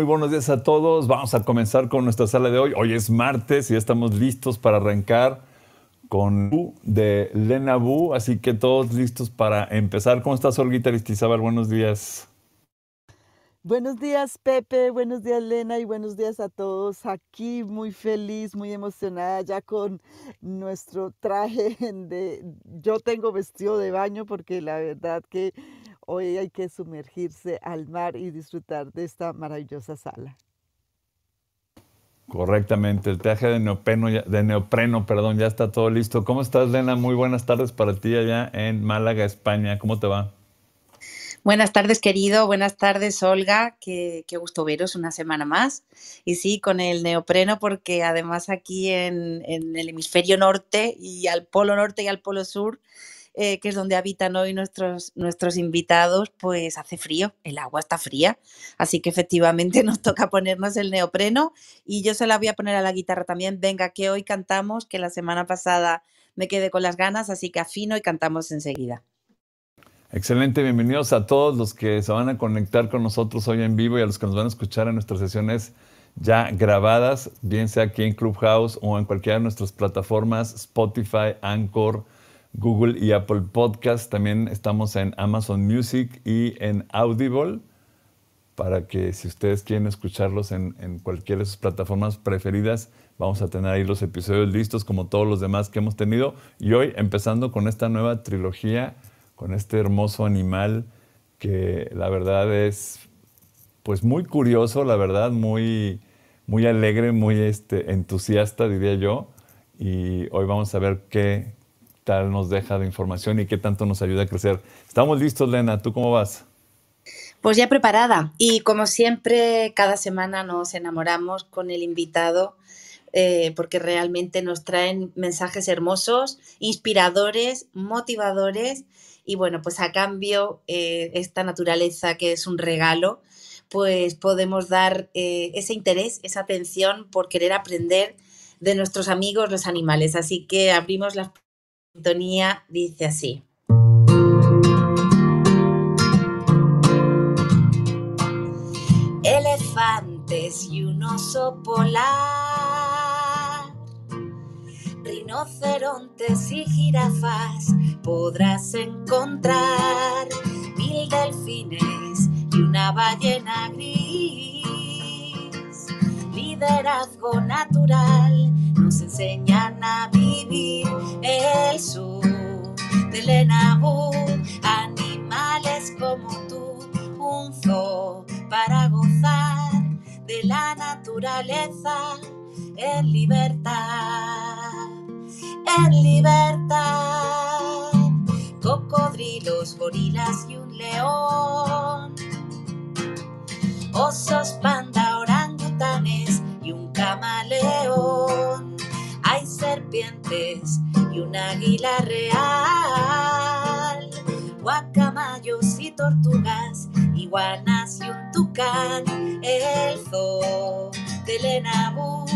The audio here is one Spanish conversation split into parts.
Muy buenos días a todos. Vamos a comenzar con nuestra sala de hoy. Hoy es martes y ya estamos listos para arrancar con de Lena Bu, así que todos listos para empezar. ¿Cómo estás, Olguita saber Buenos días. Buenos días, Pepe. Buenos días, Lena. Y buenos días a todos. Aquí muy feliz, muy emocionada ya con nuestro traje de... Yo tengo vestido de baño porque la verdad que hoy hay que sumergirse al mar y disfrutar de esta maravillosa sala. Correctamente, el traje de neopreno, de neopreno perdón, ya está todo listo. ¿Cómo estás, Lena? Muy buenas tardes para ti allá en Málaga, España. ¿Cómo te va? Buenas tardes, querido. Buenas tardes, Olga. Qué, gusto veros una semana más. Y sí, con el neopreno, porque además aquí en el hemisferio norte y al polo norte y al polo sur eh, que es donde habitan hoy nuestros, nuestros invitados, pues hace frío, el agua está fría, así que efectivamente nos toca ponernos el neopreno y yo se la voy a poner a la guitarra también, venga, que hoy cantamos, que la semana pasada me quedé con las ganas, así que afino y cantamos enseguida. Excelente, bienvenidos a todos los que se van a conectar con nosotros hoy en vivo y a los que nos van a escuchar en nuestras sesiones ya grabadas, bien sea aquí en Clubhouse o en cualquiera de nuestras plataformas, Spotify, Anchor, Google y Apple Podcast. También estamos en Amazon Music y en Audible, para que si ustedes quieren escucharlos en, en cualquiera de sus plataformas preferidas, vamos a tener ahí los episodios listos como todos los demás que hemos tenido. Y hoy empezando con esta nueva trilogía, con este hermoso animal que la verdad es pues muy curioso, la verdad, muy, muy alegre, muy este, entusiasta, diría yo. Y hoy vamos a ver qué, nos deja de información y que tanto nos ayuda a crecer. Estamos listos, Lena. ¿Tú cómo vas? Pues ya preparada. Y como siempre, cada semana nos enamoramos con el invitado. Eh, porque realmente nos traen mensajes hermosos, inspiradores, motivadores y bueno, pues a cambio eh, esta naturaleza que es un regalo, pues podemos dar eh, ese interés, esa atención por querer aprender de nuestros amigos los animales. Así que abrimos las Tonía dice así. Elefantes y un oso polar, rinocerontes y jirafas podrás encontrar, mil delfines y una ballena gris liderazgo natural nos enseñan a vivir el sur del animales como tú, un zoo para gozar de la naturaleza en libertad, en libertad, cocodrilos, gorilas y un león, osos, panda, orangutanes un camaleón, hay serpientes y un águila real, guacamayos y tortugas, iguanas y un tucán, el zoo de Lenabú,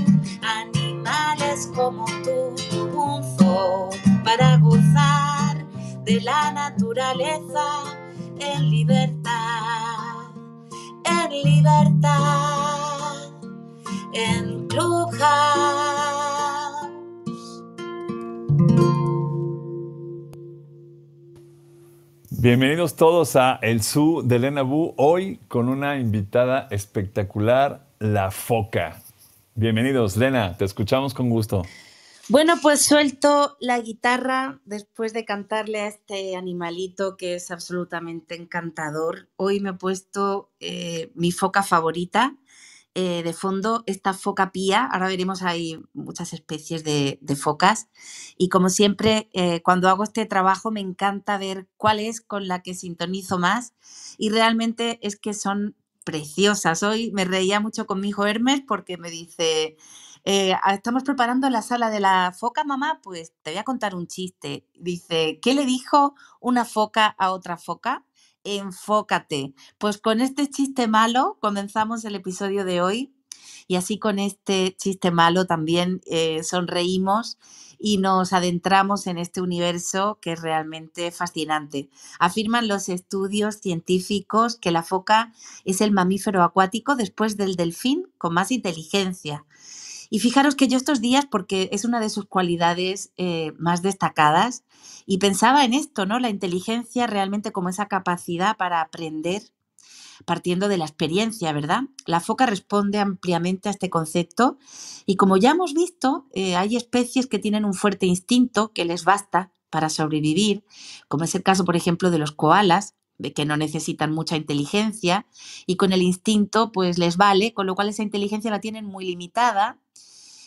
animales como tú, un zoo para gozar de la naturaleza en libertad, en libertad en Bienvenidos todos a El Zoo de Lena Bu, hoy con una invitada espectacular, La Foca. Bienvenidos, Lena, te escuchamos con gusto. Bueno, pues suelto la guitarra después de cantarle a este animalito que es absolutamente encantador. Hoy me he puesto eh, mi foca favorita, eh, de fondo esta foca pía. Ahora veremos, hay muchas especies de, focas. Y como siempre, eh, cuando hago este trabajo me encanta ver cuál es con la que sintonizo más. Y realmente es que son preciosas. Hoy me reía mucho con mi hijo Hermes porque me dice... Eh, ah, estamos preparando la sala de la foca, mamá, pues te voy a contar un chiste. Dice, ¿qué le dijo una foca a otra foca? enfócate. Pues con este chiste malo comenzamos el episodio de hoy y así con este chiste malo también eh, sonreímos y nos adentramos en este universo que es realmente fascinante. Afirman los estudios científicos que la foca es el mamífero acuático después del delfín con más inteligencia. Y fijaros que yo estos días, porque es una de sus cualidades eh, más destacadas, y pensaba en esto, ¿no? La inteligencia realmente como esa capacidad para aprender partiendo de la experiencia, ¿verdad? La foca responde ampliamente a este concepto y como ya hemos visto, eh, hay especies que tienen un fuerte instinto que les basta para sobrevivir, como es el caso, por ejemplo, de los koalas, que no necesitan mucha inteligencia y con el instinto pues les vale, con lo cual esa inteligencia la tienen muy limitada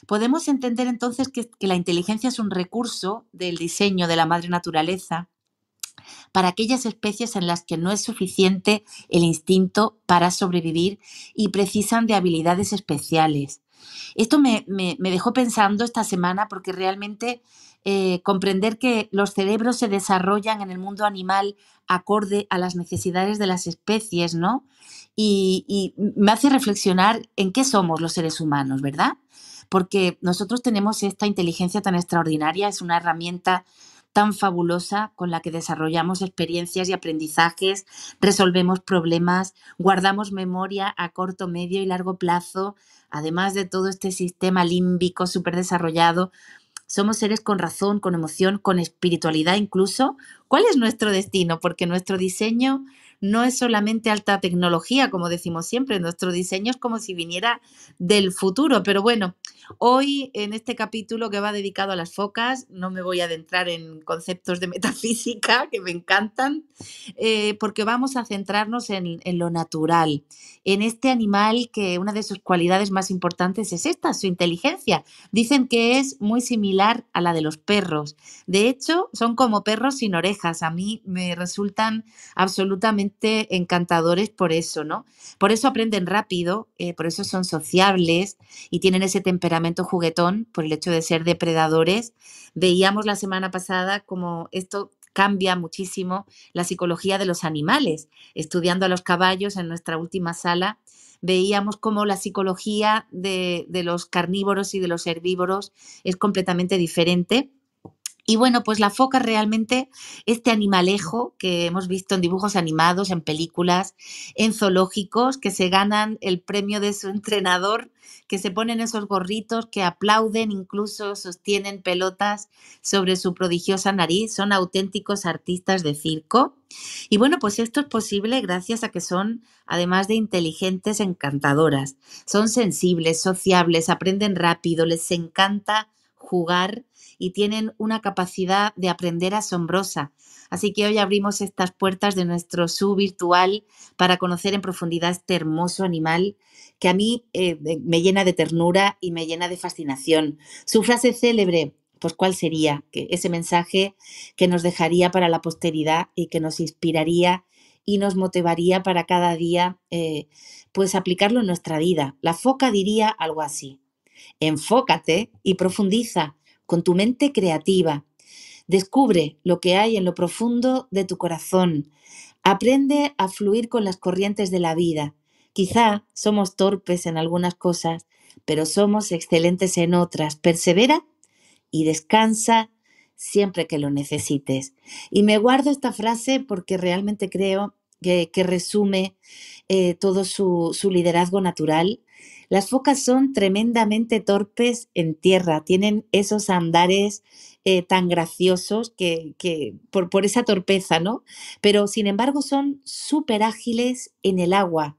Podemos entender entonces que, la inteligencia es un recurso del diseño de la madre naturaleza para aquellas especies en las que no es suficiente el instinto para sobrevivir y precisan de habilidades especiales. Esto me, dejó pensando esta semana porque realmente eh, comprender que los cerebros se desarrollan en el mundo animal acorde a las necesidades de las especies, ¿no? y, y me hace reflexionar en qué somos los seres humanos, ¿verdad? porque nosotros tenemos esta inteligencia tan extraordinaria, es una herramienta tan fabulosa con la que desarrollamos experiencias y aprendizajes, resolvemos problemas, guardamos memoria a corto, medio y largo plazo, además de todo este sistema límbico súper desarrollado. Somos seres con razón, con emoción, con espiritualidad incluso. ¿Cuál es nuestro destino? Porque nuestro diseño no es solamente alta tecnología, como decimos siempre, nuestro diseño es como si viniera del futuro. Pero bueno, hoy en este capítulo que va dedicado a las focas, no me voy a adentrar en conceptos de metafísica que me encantan, eh, porque vamos a centrarnos en lo natural, en este animal que una de sus cualidades más importantes es esta, su inteligencia. Dicen que es muy similar a la de los perros. De hecho, son como perros sin orejas. A mí me resultan absolutamente encantadores por eso, ¿no? Por eso aprenden rápido, eh, por eso son sociables y tienen ese temperamento juguetón por el hecho de ser depredadores. Veíamos la semana pasada como esto cambia muchísimo la psicología de los animales. Estudiando a los caballos en nuestra última sala, veíamos cómo la psicología de los carnívoros y de los herbívoros es completamente diferente y bueno, pues la foca realmente, este animalejo que hemos visto en dibujos animados, en películas, en zoológicos, que se ganan el premio de su entrenador, que se ponen esos gorritos, que aplauden, incluso sostienen pelotas sobre su prodigiosa nariz, son auténticos artistas de circo. Y bueno, pues esto es posible gracias a que son, además de inteligentes, encantadoras. Son sensibles, sociables, aprenden rápido, les encanta jugar y tienen una capacidad de aprender asombrosa. Así que hoy abrimos estas puertas de nuestro su virtual para conocer en profundidad este hermoso animal que a mí eh, me llena de ternura y me llena de fascinación. Su frase célebre, pues cuál sería que ese mensaje que nos dejaría para la posteridad y que nos inspiraría y nos motivaría para cada día, eh, pues aplicarlo en nuestra vida. La foca diría algo así. Enfócate y profundiza con tu mente creativa. Descubre lo que hay en lo profundo de tu corazón. Aprende a fluir con las corrientes de la vida. Quizá somos torpes en algunas cosas, pero somos excelentes en otras. Persevera y descansa siempre que lo necesites. Y me guardo esta frase porque realmente creo que, resume eh, todo su liderazgo natural las focas son tremendamente torpes en tierra, tienen esos andares eh, tan graciosos que, por, esa torpeza, ¿no? Pero sin embargo son súper ágiles en el agua.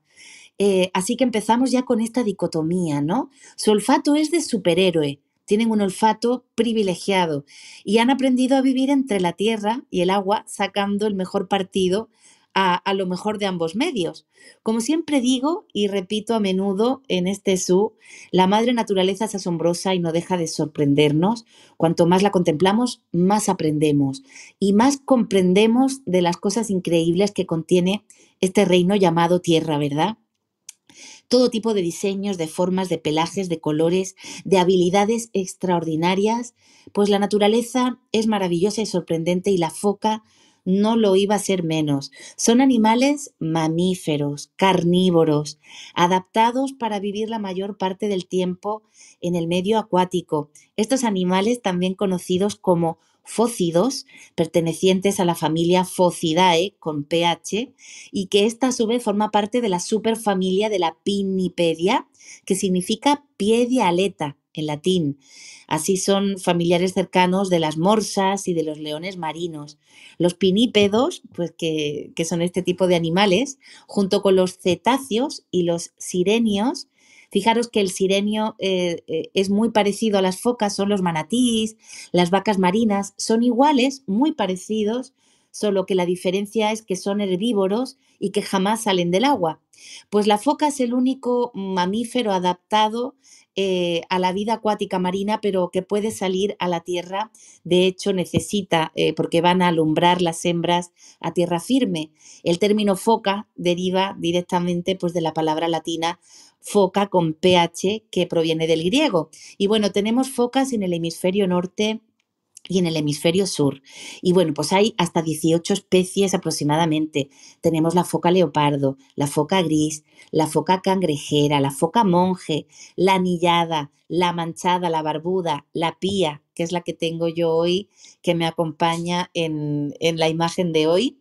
Eh, así que empezamos ya con esta dicotomía, ¿no? Su olfato es de superhéroe, tienen un olfato privilegiado y han aprendido a vivir entre la tierra y el agua sacando el mejor partido a, lo mejor de ambos medios. Como siempre digo y repito a menudo en este su, la madre naturaleza es asombrosa y no deja de sorprendernos. Cuanto más la contemplamos, más aprendemos y más comprendemos de las cosas increíbles que contiene este reino llamado tierra, ¿verdad? todo tipo de diseños, de formas, de pelajes, de colores, de habilidades extraordinarias, pues la naturaleza es maravillosa y sorprendente y la foca no lo iba a ser menos. Son animales mamíferos, carnívoros, adaptados para vivir la mayor parte del tiempo en el medio acuático. Estos animales, también conocidos como fócidos, pertenecientes a la familia Focidae con ph, y que esta a su vez forma parte de la superfamilia de la Pinnipedia, que significa pie de aleta en latín. Así son familiares cercanos de las morsas y de los leones marinos. Los pinípedos, pues que, que son este tipo de animales, junto con los cetáceos y los sirenios, Fijaros que el sirenio eh, eh, es muy parecido a las focas, son los manatís las vacas marinas, son iguales, muy parecidos, solo que la diferencia es que son herbívoros y que jamás salen del agua. Pues la foca es el único mamífero adaptado eh, a la vida acuática marina, pero que puede salir a la tierra. De hecho, necesita, eh, porque van a alumbrar las hembras a tierra firme. El término foca deriva directamente pues, de la palabra latina foca con ph, que proviene del griego. Y bueno, tenemos focas en el hemisferio norte, y en el hemisferio sur. Y bueno, pues hay hasta 18 especies aproximadamente. Tenemos la foca leopardo, la foca gris, la foca cangrejera, la foca monje, la anillada, la manchada, la barbuda, la pía, que es la que tengo yo hoy, que me acompaña en, en la imagen de hoy.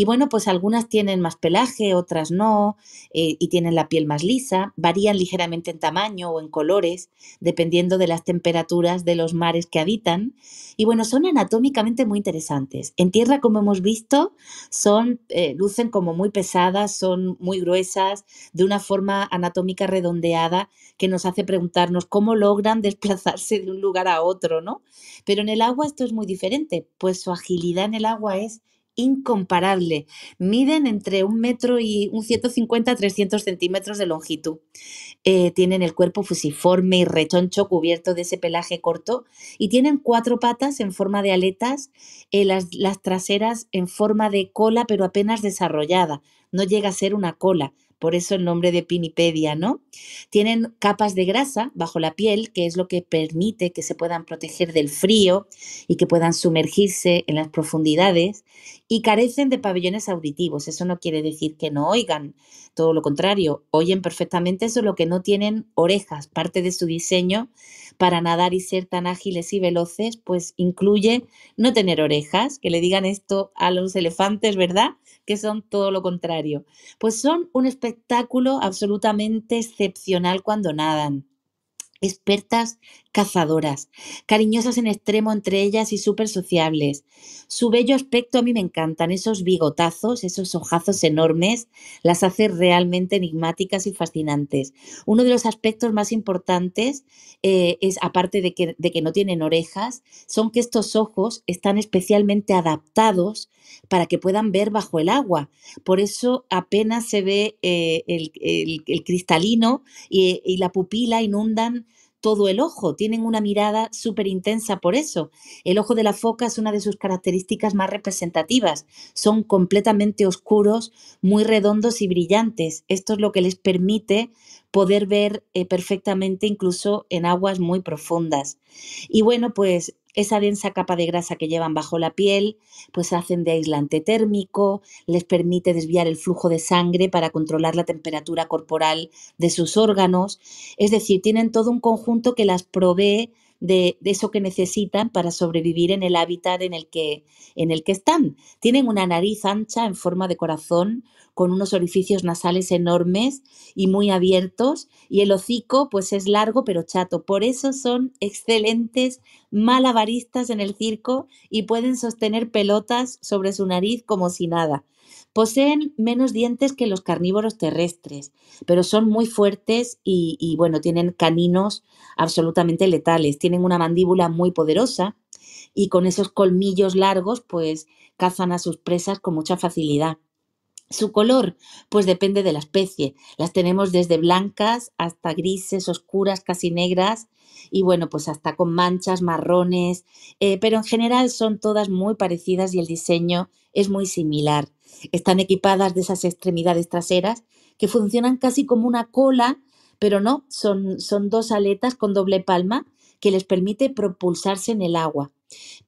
Y bueno, pues algunas tienen más pelaje, otras no, eh, y tienen la piel más lisa, varían ligeramente en tamaño o en colores, dependiendo de las temperaturas de los mares que habitan. Y bueno, son anatómicamente muy interesantes. En tierra, como hemos visto, son, eh, lucen como muy pesadas, son muy gruesas, de una forma anatómica redondeada que nos hace preguntarnos cómo logran desplazarse de un lugar a otro, ¿no? Pero en el agua esto es muy diferente, pues su agilidad en el agua es incomparable. Miden entre un metro y un 150 a 300 centímetros de longitud. Eh, tienen el cuerpo fusiforme y rechoncho cubierto de ese pelaje corto y tienen cuatro patas en forma de aletas, eh, las traseras en forma de cola pero apenas desarrollada. No llega a ser una cola, por eso el nombre de pinipedia, ¿no? Tienen capas de grasa bajo la piel, que es lo que permite que se puedan proteger del frío y que puedan sumergirse en las profundidades, y carecen de pabellones auditivos. Eso no quiere decir que no oigan, todo lo contrario, oyen perfectamente, solo que no tienen orejas, parte de su diseño para nadar y ser tan ágiles y veloces, pues incluye no tener orejas, que le digan esto a los elefantes, ¿verdad? que son todo lo contrario. Pues son un espectáculo absolutamente excepcional cuando nadan expertas cazadoras, cariñosas en extremo entre ellas y súper sociables. Su bello aspecto a mí me encantan, esos bigotazos, esos ojazos enormes, las hace realmente enigmáticas y fascinantes. Uno de los aspectos más importantes eh, es, aparte de que, no tienen orejas, son que estos ojos están especialmente adaptados para que puedan ver bajo el agua. Por eso apenas se ve eh, el, cristalino eh, y la pupila inundan todo el ojo, tienen una mirada súper intensa por eso. El ojo de la foca es una de sus características más representativas. Son completamente oscuros, muy redondos y brillantes. Esto es lo que les permite poder ver eh, perfectamente incluso en aguas muy profundas. Y bueno, pues esa densa capa de grasa que llevan bajo la piel, pues hacen de aislante térmico, les permite desviar el flujo de sangre para controlar la temperatura corporal de sus órganos. Es decir, tienen todo un conjunto que las provee de, eso que necesitan para sobrevivir en el hábitat en el, que, en el que están. Tienen una nariz ancha en forma de corazón, con unos orificios nasales enormes y muy abiertos, y el hocico pues es largo pero chato. Por eso son excelentes malabaristas en el circo y pueden sostener pelotas sobre su nariz como si nada. Poseen menos dientes que los carnívoros terrestres, pero son muy fuertes y, bueno, tienen caninos absolutamente letales. Tienen una mandíbula muy poderosa y con esos colmillos largos, pues cazan a sus presas con mucha facilidad. Su color, pues depende de la especie. Las tenemos desde blancas hasta grises, oscuras, casi negras y bueno, pues hasta con manchas marrones, eh, pero en general son todas muy parecidas y el diseño es muy similar. Están equipadas de esas extremidades traseras que funcionan casi como una cola, pero no, son, son dos aletas con doble palma que les permite propulsarse en el agua.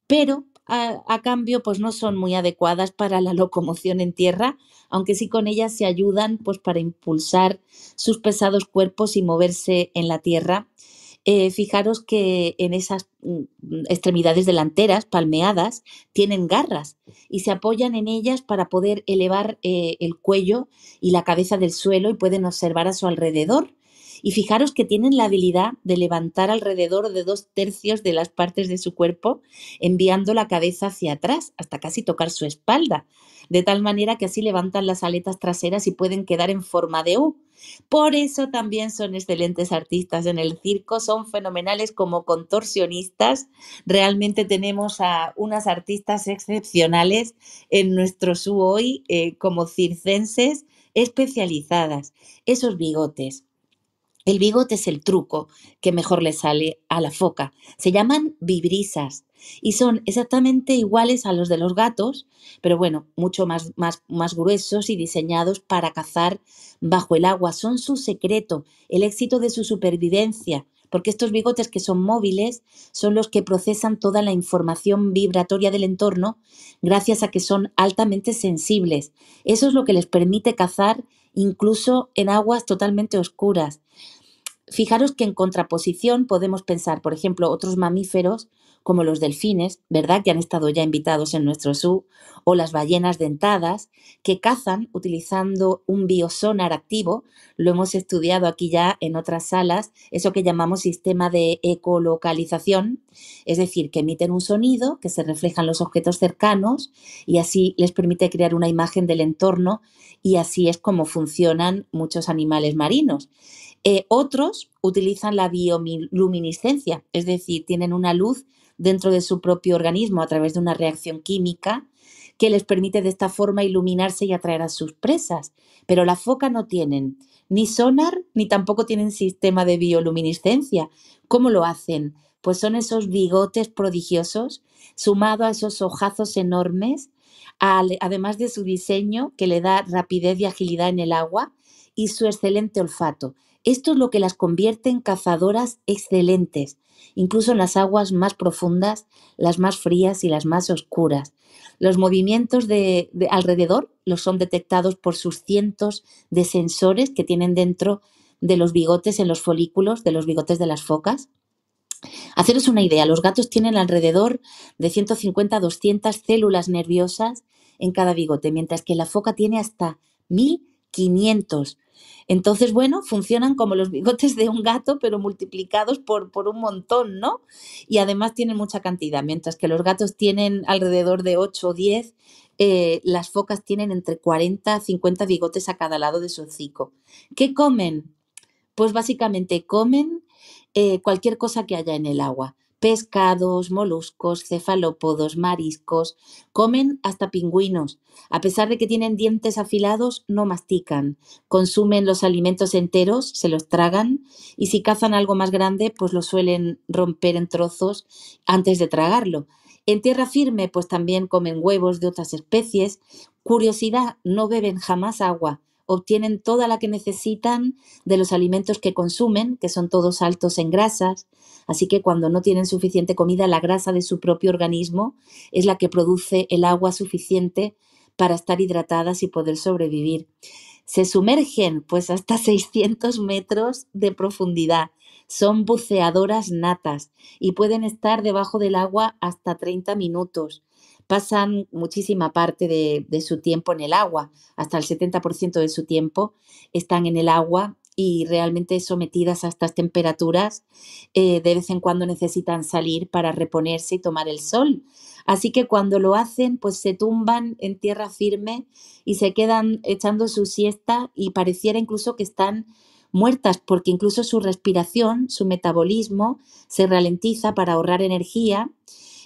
Pero a, cambio pues no son muy adecuadas para la locomoción en tierra, aunque sí con ellas se ayudan pues para impulsar sus pesados cuerpos y moverse en la tierra. Eh, fijaros que en esas mm, extremidades delanteras, palmeadas, tienen garras y se apoyan en ellas para poder elevar eh, el cuello y la cabeza del suelo y pueden observar a su alrededor y fijaros que tienen la habilidad de levantar alrededor de dos tercios de las partes de su cuerpo, enviando la cabeza hacia atrás, hasta casi tocar su espalda, de tal manera que así levantan las aletas traseras y pueden quedar en forma de U. Por eso también son excelentes artistas en el circo, son fenomenales como contorsionistas. Realmente tenemos a unas artistas excepcionales en nuestro SU hoy eh, como circenses especializadas. Esos bigotes, el bigote es el truco que mejor le sale a la foca. Se llaman vibrisas y son exactamente iguales a los de los gatos, pero bueno, mucho más, más, más gruesos y diseñados para cazar bajo el agua. Son su secreto, el éxito de su supervivencia, porque estos bigotes que son móviles son los que procesan toda la información vibratoria del entorno gracias a que son altamente sensibles. Eso es lo que les permite cazar incluso en aguas totalmente oscuras. Fijaros que en contraposición podemos pensar, por ejemplo, otros mamíferos como los delfines, ¿verdad? Que han estado ya invitados en nuestro zoo, o las ballenas dentadas, que cazan utilizando un biosonar activo. Lo hemos estudiado aquí ya en otras salas, eso que llamamos sistema de ecolocalización, es decir, que emiten un sonido que se reflejan en los objetos cercanos y así les permite crear una imagen del entorno y así es como funcionan muchos animales marinos. Eh, otros utilizan la bioluminiscencia, es decir, tienen una luz dentro de su propio organismo a través de una reacción química que les permite de esta forma iluminarse y atraer a sus presas. Pero la foca no tienen ni sonar ni tampoco tienen sistema de bioluminiscencia. ¿Cómo lo hacen? Pues son esos bigotes prodigiosos sumado a esos ojazos enormes, además de su diseño que le da rapidez y agilidad en el agua y su excelente olfato. Esto es lo que las convierte en cazadoras excelentes, incluso en las aguas más profundas, las más frías y las más oscuras. Los movimientos de, alrededor los son detectados por sus cientos de sensores que tienen dentro de los bigotes en los folículos, de los bigotes de las focas. Haceros una idea, los gatos tienen alrededor de 150 a 200 células nerviosas en cada bigote, mientras que la foca tiene hasta 1500 entonces, bueno, funcionan como los bigotes de un gato, pero multiplicados por, un montón, ¿no? Y además tienen mucha cantidad, mientras que los gatos tienen alrededor de 8 o 10, eh, las focas tienen entre 40 a 50 bigotes a cada lado de su hocico. ¿Qué comen? Pues básicamente comen eh, cualquier cosa que haya en el agua pescados, moluscos, cefalópodos, mariscos, comen hasta pingüinos. A pesar de que tienen dientes afilados, no mastican. Consumen los alimentos enteros, se los tragan y si cazan algo más grande, pues lo suelen romper en trozos antes de tragarlo. En tierra firme, pues también comen huevos de otras especies. Curiosidad, no beben jamás agua obtienen toda la que necesitan de los alimentos que consumen, que son todos altos en grasas. Así que cuando no tienen suficiente comida, la grasa de su propio organismo es la que produce el agua suficiente para estar hidratadas y poder sobrevivir. Se sumergen pues hasta 600 metros de profundidad. Son buceadoras natas y pueden estar debajo del agua hasta 30 minutos. Pasan muchísima parte de, de su tiempo en el agua, hasta el 70% de su tiempo están en el agua y realmente sometidas a estas temperaturas, eh, de vez en cuando necesitan salir para reponerse y tomar el sol. Así que cuando lo hacen, pues se tumban en tierra firme y se quedan echando su siesta y pareciera incluso que están muertas, porque incluso su respiración, su metabolismo se ralentiza para ahorrar energía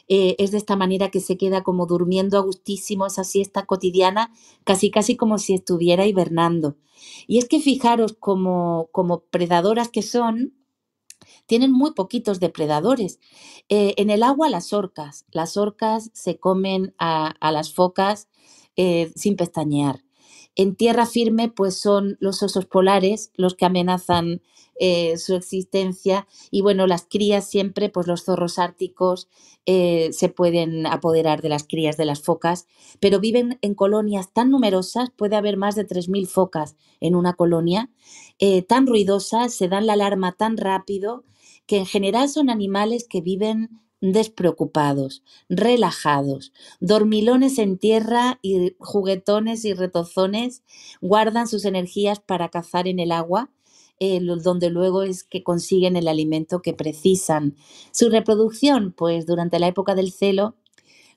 eh, es de esta manera que se queda como durmiendo a gustísimo esa siesta cotidiana, casi casi como si estuviera hibernando. Y es que fijaros como, como predadoras que son, tienen muy poquitos depredadores. Eh, en el agua las orcas, las orcas se comen a, las focas eh, sin pestañear. En tierra firme, pues son los osos polares los que amenazan eh, su existencia. Y bueno, las crías siempre, pues los zorros árticos eh, se pueden apoderar de las crías de las focas, pero viven en colonias tan numerosas, puede haber más de 3.000 focas en una colonia, eh, tan ruidosas, se dan la alarma tan rápido, que en general son animales que viven despreocupados, relajados, dormilones en tierra y juguetones y retozones, guardan sus energías para cazar en el agua eh, donde luego es que consiguen el alimento que precisan. Su reproducción, pues durante la época del celo,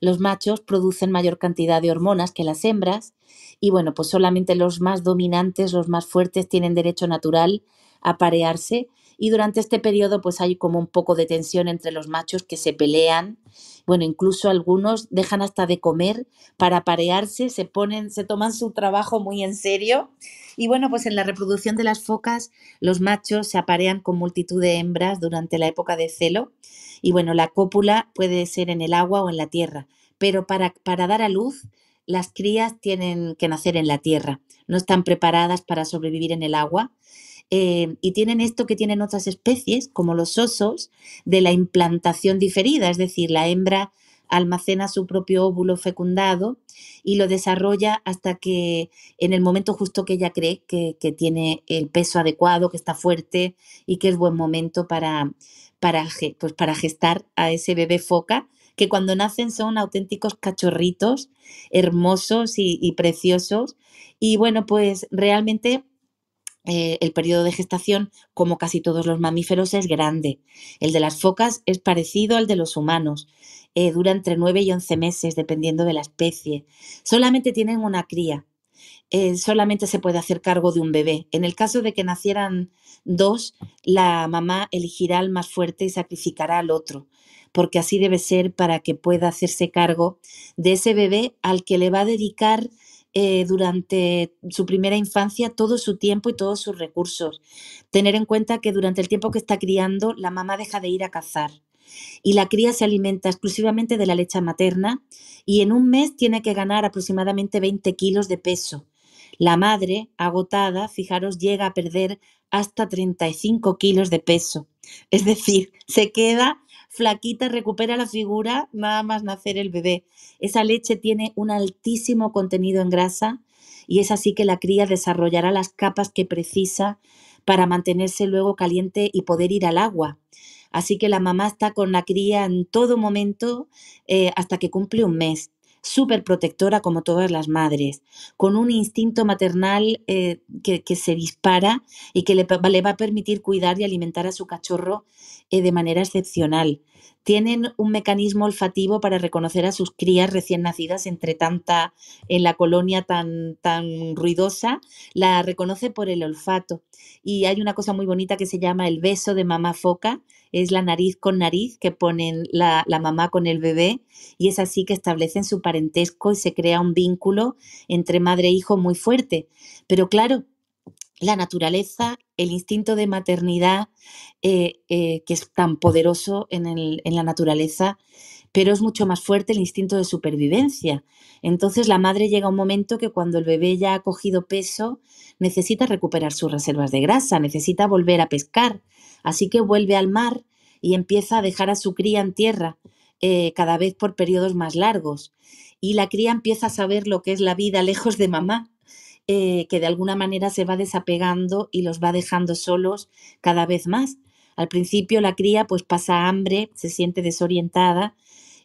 los machos producen mayor cantidad de hormonas que las hembras y bueno, pues solamente los más dominantes, los más fuertes tienen derecho natural a parearse y durante este periodo pues hay como un poco de tensión entre los machos que se pelean. Bueno, incluso algunos dejan hasta de comer para aparearse, se ponen, se toman su trabajo muy en serio. Y bueno, pues en la reproducción de las focas, los machos se aparean con multitud de hembras durante la época de celo. Y bueno, la cópula puede ser en el agua o en la tierra, pero para, para dar a luz, las crías tienen que nacer en la tierra, no están preparadas para sobrevivir en el agua eh, y tienen esto que tienen otras especies, como los osos, de la implantación diferida, es decir, la hembra almacena su propio óvulo fecundado y lo desarrolla hasta que en el momento justo que ella cree que, tiene el peso adecuado, que está fuerte y que es buen momento para, para, pues gestar a ese bebé foca, que cuando nacen son auténticos cachorritos, hermosos y preciosos. Y bueno, pues realmente eh, el periodo de gestación, como casi todos los mamíferos, es grande. El de las focas es parecido al de los humanos. Eh, dura entre 9 y 11 meses, dependiendo de la especie. Solamente tienen una cría. Eh, solamente se puede hacer cargo de un bebé. En el caso de que nacieran dos, la mamá elegirá al más fuerte y sacrificará al otro, porque así debe ser para que pueda hacerse cargo de ese bebé al que le va a dedicar eh, durante su primera infancia todo su tiempo y todos sus recursos. Tener en cuenta que durante el tiempo que está criando, la mamá deja de ir a cazar y la cría se alimenta exclusivamente de la leche materna y en un mes tiene que ganar aproximadamente 20 kilos de peso. La madre, agotada, fijaros, llega a perder hasta 35 kilos de peso. Es decir, se queda flaquita, recupera la figura nada más nacer el bebé. Esa leche tiene un altísimo contenido en grasa y es así que la cría desarrollará las capas que precisa para mantenerse luego caliente y poder ir al agua. Así que la mamá está con la cría en todo momento eh, hasta que cumple un mes, súper protectora como todas las madres, con un instinto maternal eh, que, se dispara y que le, va a permitir cuidar y alimentar a su cachorro eh, de manera excepcional tienen un mecanismo olfativo para reconocer a sus crías recién nacidas entre tanta, en la colonia tan, tan ruidosa, la reconoce por el olfato. Y hay una cosa muy bonita que se llama el beso de mamá foca, es la nariz con nariz que ponen la, la mamá con el bebé y es así que establecen su parentesco y se crea un vínculo entre madre e hijo muy fuerte. Pero claro, la naturaleza, el instinto de maternidad eh, eh, que es tan poderoso en, la naturaleza, pero es mucho más fuerte el instinto de supervivencia. Entonces la madre llega a un momento que cuando el bebé ya ha cogido peso, necesita recuperar sus reservas de grasa, necesita volver a pescar, así que vuelve al mar y empieza a dejar a su cría en tierra eh, cada vez por periodos más largos. Y la cría empieza a saber lo que es la vida lejos de mamá eh, que de alguna manera se va desapegando y los va dejando solos cada vez más. Al principio la cría pues pasa hambre, se siente desorientada,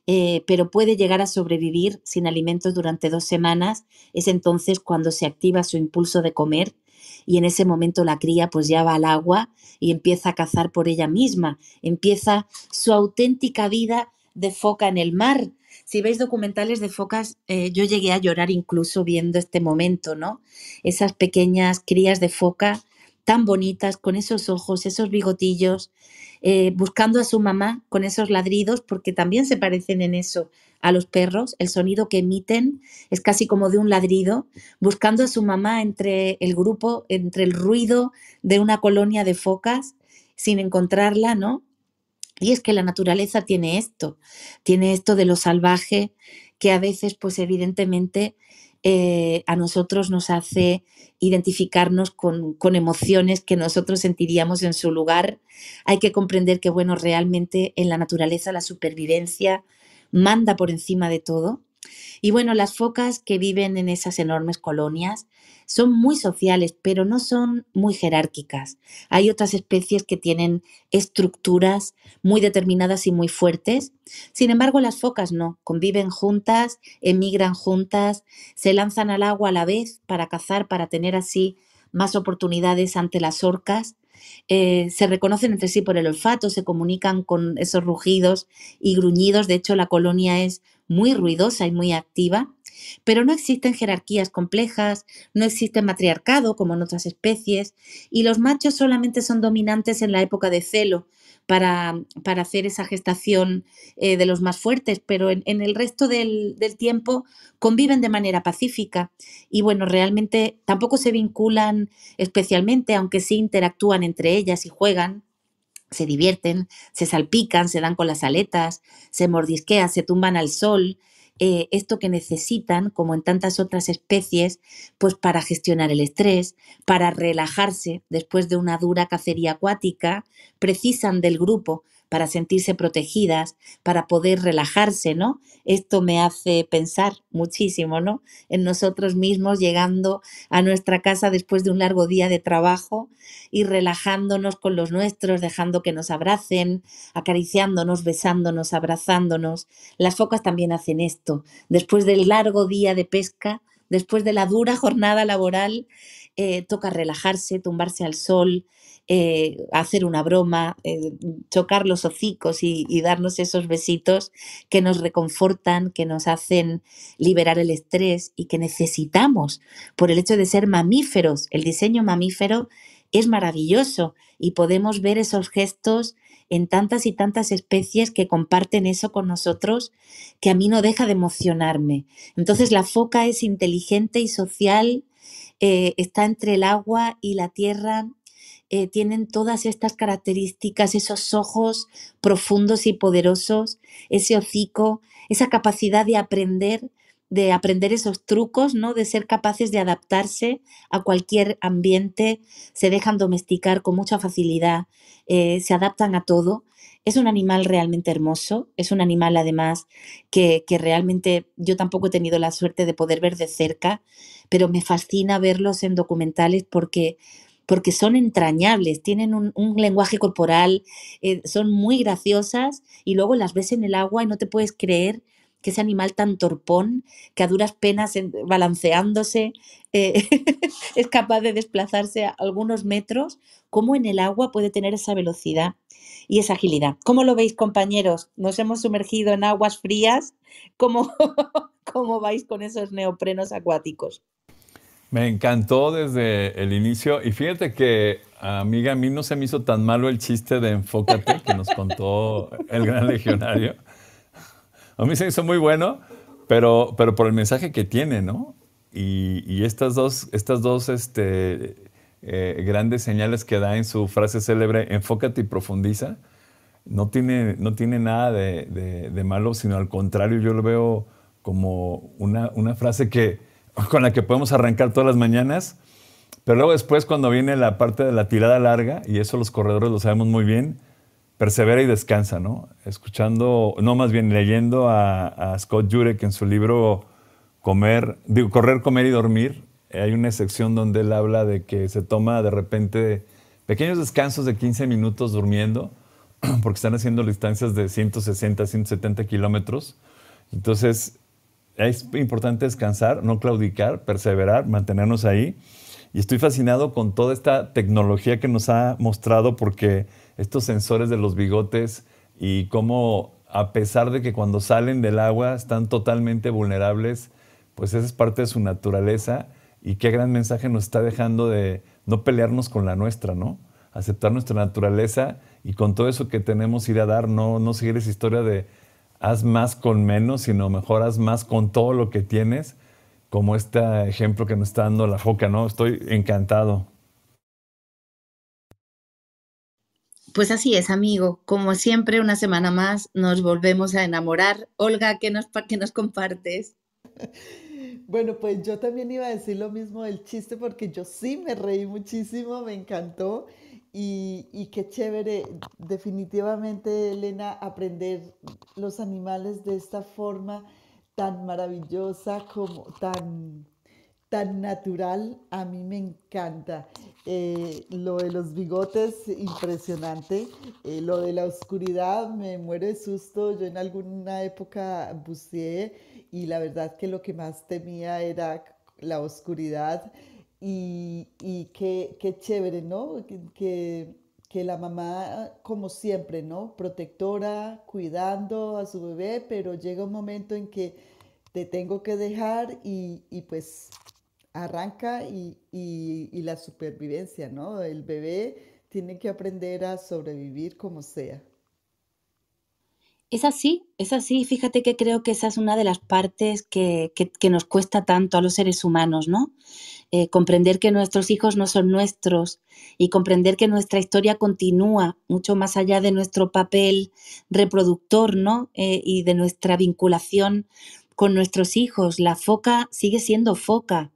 eh, pero puede llegar a sobrevivir sin alimentos durante dos semanas. Es entonces cuando se activa su impulso de comer y en ese momento la cría pues ya va al agua y empieza a cazar por ella misma, empieza su auténtica vida de foca en el mar, si veis documentales de focas, eh, yo llegué a llorar incluso viendo este momento, ¿no? Esas pequeñas crías de foca tan bonitas, con esos ojos, esos bigotillos, eh, buscando a su mamá con esos ladridos, porque también se parecen en eso a los perros, el sonido que emiten es casi como de un ladrido, buscando a su mamá entre el grupo, entre el ruido de una colonia de focas, sin encontrarla, ¿no? Y es que la naturaleza tiene esto, tiene esto de lo salvaje que a veces, pues evidentemente, eh, a nosotros nos hace identificarnos con, con, emociones que nosotros sentiríamos en su lugar. Hay que comprender que, bueno, realmente en la naturaleza la supervivencia manda por encima de todo. Y bueno, las focas que viven en esas enormes colonias son muy sociales, pero no son muy jerárquicas. Hay otras especies que tienen estructuras muy determinadas y muy fuertes. Sin embargo, las focas no. Conviven juntas, emigran juntas, se lanzan al agua a la vez para cazar, para tener así más oportunidades ante las orcas. Eh, se reconocen entre sí por el olfato, se comunican con esos rugidos y gruñidos. De hecho, la colonia es muy ruidosa y muy activa. Pero no existen jerarquías complejas, no existe matriarcado como en otras especies, y los machos solamente son dominantes en la época de celo para, hacer esa gestación eh, de los más fuertes, pero en, el resto del, del, tiempo conviven de manera pacífica y bueno, realmente tampoco se vinculan especialmente, aunque sí interactúan entre ellas y juegan. Se divierten, se salpican, se dan con las aletas, se mordisquean, se tumban al sol, eh, esto que necesitan, como en tantas otras especies, pues para gestionar el estrés, para relajarse después de una dura cacería acuática, precisan del grupo para sentirse protegidas, para poder relajarse, ¿no? Esto me hace pensar muchísimo, ¿no? En nosotros mismos llegando a nuestra casa después de un largo día de trabajo y relajándonos con los nuestros, dejando que nos abracen, acariciándonos, besándonos, abrazándonos. Las focas también hacen esto. Después del largo día de pesca, después de la dura jornada laboral, eh, toca relajarse, tumbarse al sol, eh, hacer una broma, eh, chocar los hocicos y, darnos esos besitos que nos reconfortan, que nos hacen liberar el estrés y que necesitamos por el hecho de ser mamíferos. El diseño mamífero es maravilloso y podemos ver esos gestos en tantas y tantas especies que comparten eso con nosotros que a mí no deja de emocionarme. Entonces la foca es inteligente y social, eh, está entre el agua y la tierra, eh, tienen todas estas características, esos ojos profundos y poderosos, ese hocico, esa capacidad de aprender, de aprender esos trucos, ¿no? De ser capaces de adaptarse a cualquier ambiente, se dejan domesticar con mucha facilidad, eh, se adaptan a todo. Es un animal realmente hermoso, es un animal además que, realmente yo tampoco he tenido la suerte de poder ver de cerca, pero me fascina verlos en documentales porque porque son entrañables, tienen un, lenguaje corporal, eh, son muy graciosas y luego las ves en el agua y no te puedes creer que ese animal tan torpón, que a duras penas balanceándose, eh, es capaz de desplazarse algunos metros, cómo en el agua puede tener esa velocidad y esa agilidad. ¿Cómo lo veis, compañeros? Nos hemos sumergido en aguas frías. ¿Cómo, cómo vais con esos neoprenos acuáticos? Me encantó desde el inicio. Y fíjate que, amiga, a mí no se me hizo tan malo el chiste de enfócate que nos contó el gran legionario. A mí se me hizo muy bueno, pero, pero por el mensaje que tiene, ¿no? Y, estas dos, estas dos este, eh, grandes señales que da en su frase célebre, enfócate y profundiza, no tiene, no tiene nada de, malo, sino al contrario, yo lo veo como una, una frase que con la que podemos arrancar todas las mañanas. Pero luego después, cuando viene la parte de la tirada larga, y eso los corredores lo sabemos muy bien, persevera y descansa, ¿no? Escuchando, no más bien leyendo a, Scott Jurek en su libro Comer, digo, Correr, Comer y Dormir, hay una sección donde él habla de que se toma de repente pequeños descansos de 15 minutos durmiendo, porque están haciendo distancias de 160, 170 kilómetros. Entonces, es importante descansar, no claudicar, perseverar, mantenernos ahí. Y estoy fascinado con toda esta tecnología que nos ha mostrado porque estos sensores de los bigotes y cómo a pesar de que cuando salen del agua están totalmente vulnerables, pues esa es parte de su naturaleza y qué gran mensaje nos está dejando de no pelearnos con la nuestra, ¿no? Aceptar nuestra naturaleza y con todo eso que tenemos ir a dar, no, no seguir esa historia de haz más con menos, sino mejor haz más con todo lo que tienes, como este ejemplo que nos está dando la foca, ¿no? Estoy encantado. Pues así es, amigo. Como siempre, una semana más nos volvemos a enamorar. Olga, ¿qué nos, qué nos compartes? Bueno, pues yo también iba a decir lo mismo del chiste porque yo sí me reí muchísimo, me encantó. Y, qué chévere, definitivamente, Elena, aprender los animales de esta forma tan maravillosa, como tan, tan natural, a mí me encanta. Eh, lo de los bigotes, impresionante. Eh, lo de la oscuridad, me muere de susto. Yo en alguna época buceé y la verdad que lo que más temía era la oscuridad. Y, y qué, chévere, ¿no? Que, la mamá, como siempre, ¿no? Protectora, cuidando a su bebé, pero llega un momento en que te tengo que dejar y, pues arranca y, y la supervivencia, ¿no? El bebé tiene que aprender a sobrevivir como sea. Es así, es así. Fíjate que creo que esa es una de las partes que, nos cuesta tanto a los seres humanos, ¿no? Eh, comprender que nuestros hijos no son nuestros y comprender que nuestra historia continúa mucho más allá de nuestro papel reproductor, ¿no? Eh, y de nuestra vinculación con nuestros hijos. La foca sigue siendo foca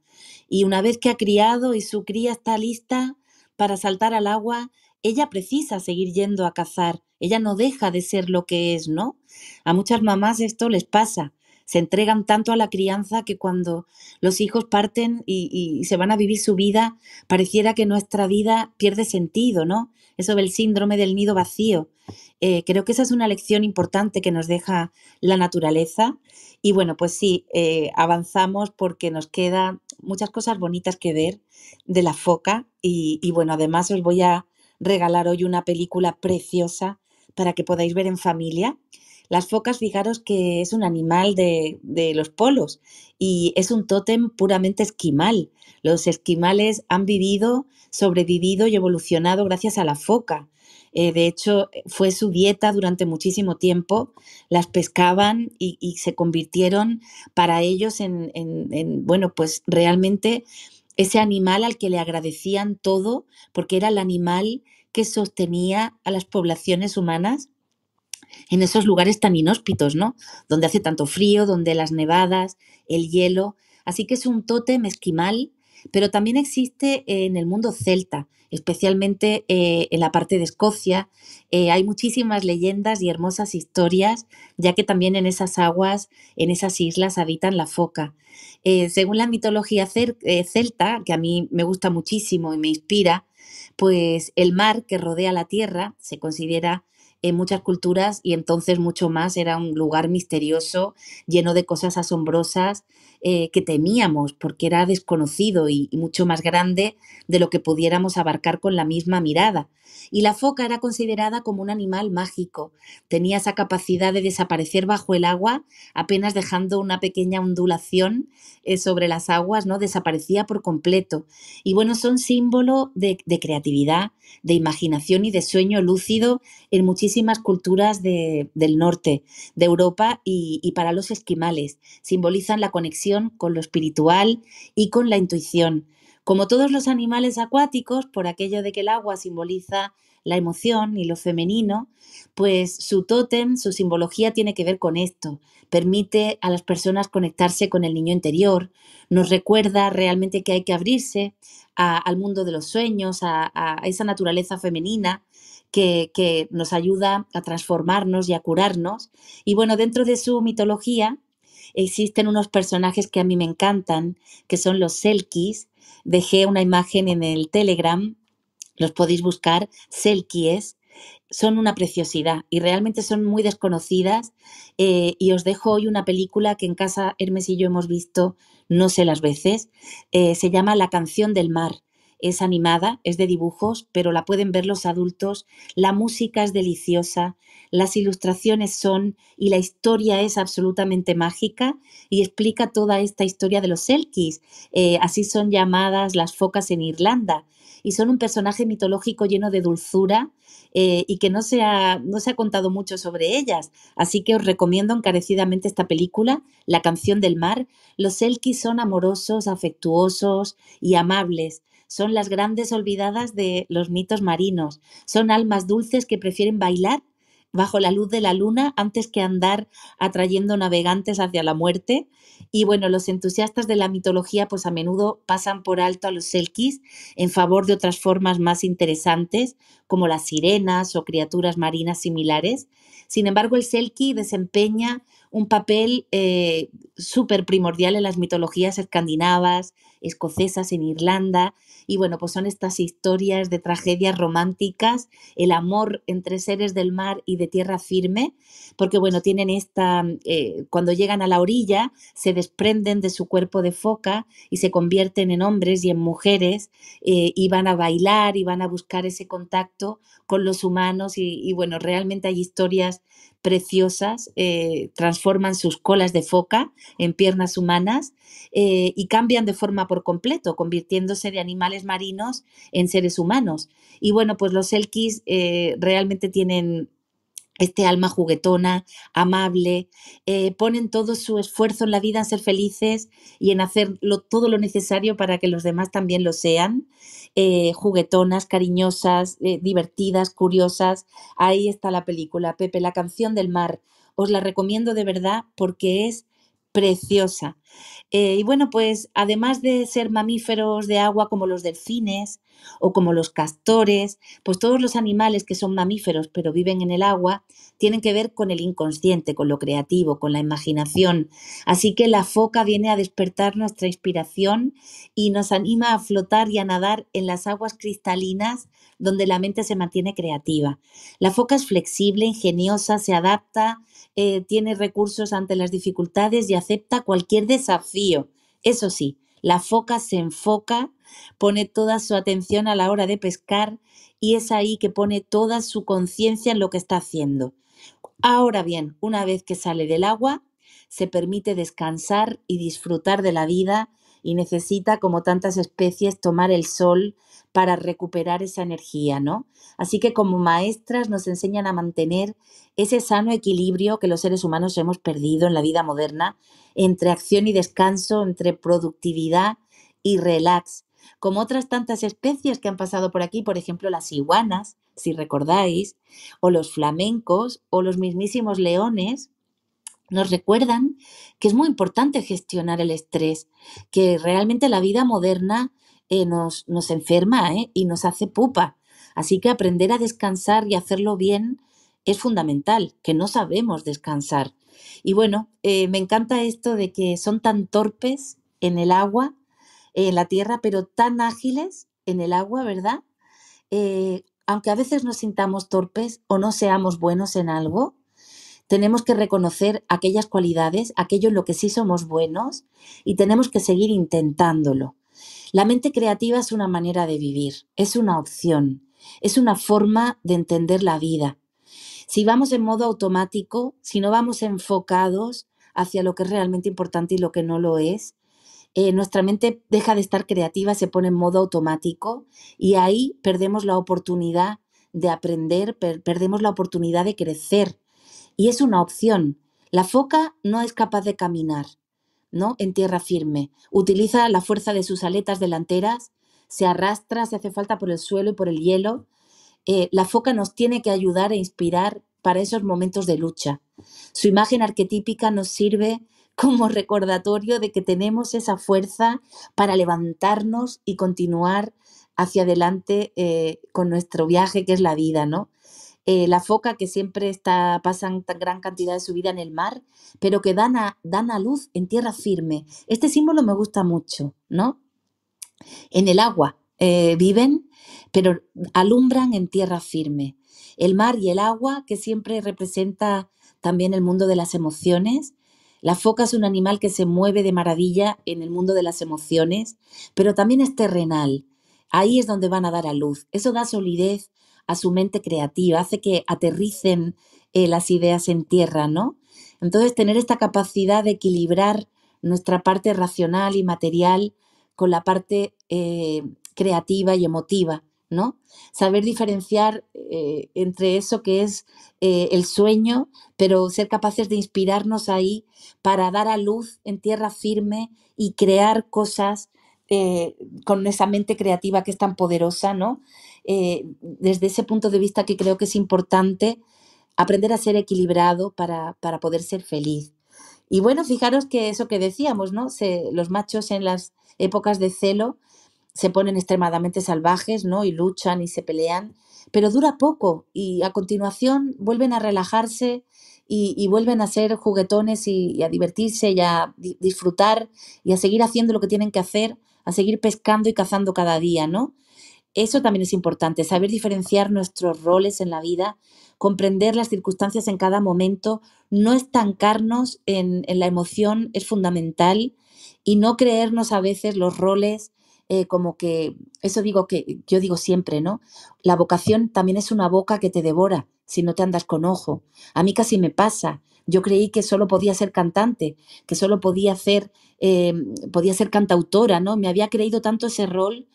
y una vez que ha criado y su cría está lista para saltar al agua, ella precisa seguir yendo a cazar ella no deja de ser lo que es, ¿no? A muchas mamás esto les pasa. Se entregan tanto a la crianza que cuando los hijos parten y, se van a vivir su vida, pareciera que nuestra vida pierde sentido, ¿no? Eso del síndrome del nido vacío. Eh, creo que esa es una lección importante que nos deja la naturaleza. Y bueno, pues sí, eh, avanzamos porque nos quedan muchas cosas bonitas que ver de la foca. y bueno, además os voy a regalar hoy una película preciosa para que podáis ver en familia. Las focas, fijaros que es un animal de, los polos y es un tótem puramente esquimal. Los esquimales han vivido, sobrevivido y evolucionado gracias a la foca. Eh, de hecho, fue su dieta durante muchísimo tiempo. Las pescaban y, se convirtieron para ellos en, en, bueno, pues realmente ese animal al que le agradecían todo porque era el animal que sostenía a las poblaciones humanas en esos lugares tan inhóspitos, ¿no? Donde hace tanto frío, donde las nevadas, el hielo. Así que es un tótem esquimal, pero también existe en el mundo celta, especialmente eh, en la parte de Escocia. Eh, hay muchísimas leyendas y hermosas historias, ya que también en esas aguas, en esas islas, habitan la foca. Eh, según la mitología celta, que a mí me gusta muchísimo y me inspira, pues el mar que rodea la tierra se considera en muchas culturas y entonces mucho más era un lugar misterioso, lleno de cosas asombrosas, eh, que temíamos porque era desconocido y, mucho más grande de lo que pudiéramos abarcar con la misma mirada. Y la foca era considerada como un animal mágico. Tenía esa capacidad de desaparecer bajo el agua, apenas dejando una pequeña ondulación eh, sobre las aguas, ¿no? Desaparecía por completo. Y bueno, son símbolo de, creatividad, de imaginación y de sueño lúcido en muchísimas culturas del norte de Europa y para los esquimales. Simbolizan la conexión con lo espiritual y con la intuición. Como todos los animales acuáticos, por aquello de que el agua simboliza la emoción y lo femenino, pues su tótem, su simbología tiene que ver con esto. Permite a las personas conectarse con el niño interior, nos recuerda realmente que hay que abrirse al mundo de los sueños, a, esa naturaleza femenina que, nos ayuda a transformarnos y a curarnos. Y bueno, dentro de su mitología, existen unos personajes que a mí me encantan, que son los Selkies. Dejé una imagen en el Telegram, los podéis buscar, Selkies. Son una preciosidad y realmente son muy desconocidas. Eh, y os dejo hoy una película que en casa Hermes y yo hemos visto no sé las veces. Eh, se llama La canción del mar es animada, es de dibujos, pero la pueden ver los adultos, la música es deliciosa, las ilustraciones son y la historia es absolutamente mágica y explica toda esta historia de los Selkies. Eh, así son llamadas las focas en Irlanda y son un personaje mitológico lleno de dulzura eh, y que no se, ha, no se ha contado mucho sobre ellas. Así que os recomiendo encarecidamente esta película, La canción del mar. Los Selkies son amorosos, afectuosos y amables son las grandes olvidadas de los mitos marinos, son almas dulces que prefieren bailar bajo la luz de la luna antes que andar atrayendo navegantes hacia la muerte. Y bueno, los entusiastas de la mitología pues a menudo pasan por alto a los selkis en favor de otras formas más interesantes como las sirenas o criaturas marinas similares. Sin embargo, el selkie desempeña un papel eh, súper primordial en las mitologías escandinavas, escocesas, en Irlanda y bueno, pues son estas historias de tragedias románticas, el amor entre seres del mar y de tierra firme, porque bueno, tienen esta, eh, cuando llegan a la orilla, se desprenden de su cuerpo de foca y se convierten en hombres y en mujeres eh, y van a bailar y van a buscar ese contacto con los humanos y, y bueno, realmente hay historias preciosas, eh, transforman sus colas de foca en piernas humanas eh, y cambian de forma por completo, convirtiéndose de animales marinos en seres humanos. Y bueno, pues los Elkis eh, realmente tienen este alma juguetona, amable, ponen todo su esfuerzo en la vida en ser felices y en hacer todo lo necesario para que los demás también lo sean. Eh, juguetonas, cariñosas, eh, divertidas, curiosas. Ahí está la película, Pepe, la canción del mar. Os la recomiendo de verdad porque es preciosa. Eh, y bueno, pues además de ser mamíferos de agua como los delfines o como los castores, pues todos los animales que son mamíferos pero viven en el agua tienen que ver con el inconsciente, con lo creativo, con la imaginación. Así que la foca viene a despertar nuestra inspiración y nos anima a flotar y a nadar en las aguas cristalinas donde la mente se mantiene creativa. La foca es flexible, ingeniosa, se adapta eh, tiene recursos ante las dificultades y acepta cualquier desafío. Eso sí, la foca se enfoca, pone toda su atención a la hora de pescar y es ahí que pone toda su conciencia en lo que está haciendo. Ahora bien, una vez que sale del agua, se permite descansar y disfrutar de la vida y necesita, como tantas especies, tomar el sol para recuperar esa energía, ¿no? Así que como maestras nos enseñan a mantener ese sano equilibrio que los seres humanos hemos perdido en la vida moderna entre acción y descanso, entre productividad y relax, como otras tantas especies que han pasado por aquí, por ejemplo las iguanas, si recordáis, o los flamencos, o los mismísimos leones, nos recuerdan que es muy importante gestionar el estrés, que realmente la vida moderna eh, nos, enferma eh, y nos hace pupa. Así que aprender a descansar y hacerlo bien es fundamental, que no sabemos descansar. Y bueno, eh, me encanta esto de que son tan torpes en el agua, en la tierra, pero tan ágiles en el agua, ¿verdad? aunque a veces nos sintamos torpes o no seamos buenos en algo, tenemos que reconocer aquellas cualidades, aquello en lo que sí somos buenos y tenemos que seguir intentándolo. La mente creativa es una manera de vivir, es una opción, es una forma de entender la vida. Si vamos en modo automático, si no vamos enfocados hacia lo que es realmente importante y lo que no lo es, eh, nuestra mente deja de estar creativa, se pone en modo automático y ahí perdemos la oportunidad de aprender, perdemos la oportunidad de crecer, y es una opción. La foca no es capaz de caminar, ¿no? En tierra firme. Utiliza la fuerza de sus aletas delanteras, se arrastra, se hace falta por el suelo y por el hielo. Eh, la foca nos tiene que ayudar e inspirar para esos momentos de lucha. Su imagen arquetípica nos sirve como recordatorio de que tenemos esa fuerza para levantarnos y continuar hacia adelante eh, con nuestro viaje que es la vida, ¿no? Eh, la foca que siempre está, pasan tan gran cantidad de su vida en el mar, pero que dan a, dan a luz en tierra firme. Este símbolo me gusta mucho, ¿no? En el agua eh, viven, pero alumbran en tierra firme. El mar y el agua, que siempre representa también el mundo de las emociones, la foca es un animal que se mueve de maravilla en el mundo de las emociones, pero también es terrenal. Ahí es donde van a dar a luz. Eso da solidez a su mente creativa, hace que aterricen eh, las ideas en tierra, ¿no? Entonces, tener esta capacidad de equilibrar nuestra parte racional y material con la parte eh, creativa y emotiva, ¿no? Saber diferenciar eh, entre eso que es el sueño, pero ser capaces de inspirarnos ahí para dar a luz en tierra firme y crear cosas con esa mente creativa que es tan poderosa, ¿no? Eh, desde ese punto de vista que creo que es importante aprender a ser equilibrado para, poder ser feliz. Y bueno, fijaros que eso que decíamos, ¿no? los machos en las épocas de celo se ponen extremadamente salvajes, ¿no? Y luchan y se pelean, pero dura poco y a continuación vuelven a relajarse y, vuelven a ser juguetones y, a divertirse y a disfrutar y a seguir haciendo lo que tienen que hacer, a seguir pescando y cazando cada día, ¿no? Eso también es importante, saber diferenciar nuestros roles en la vida, comprender las circunstancias en cada momento, no estancarnos en, la emoción es fundamental y no creernos a veces los roles eh, como que, eso digo que yo digo siempre, ¿no? La vocación también es una boca que te devora si no te andas con ojo. A mí casi me pasa. Yo creí que solo podía ser cantante, que solo podía ser, eh, podía ser cantautora, ¿no? Me había creído tanto ese rol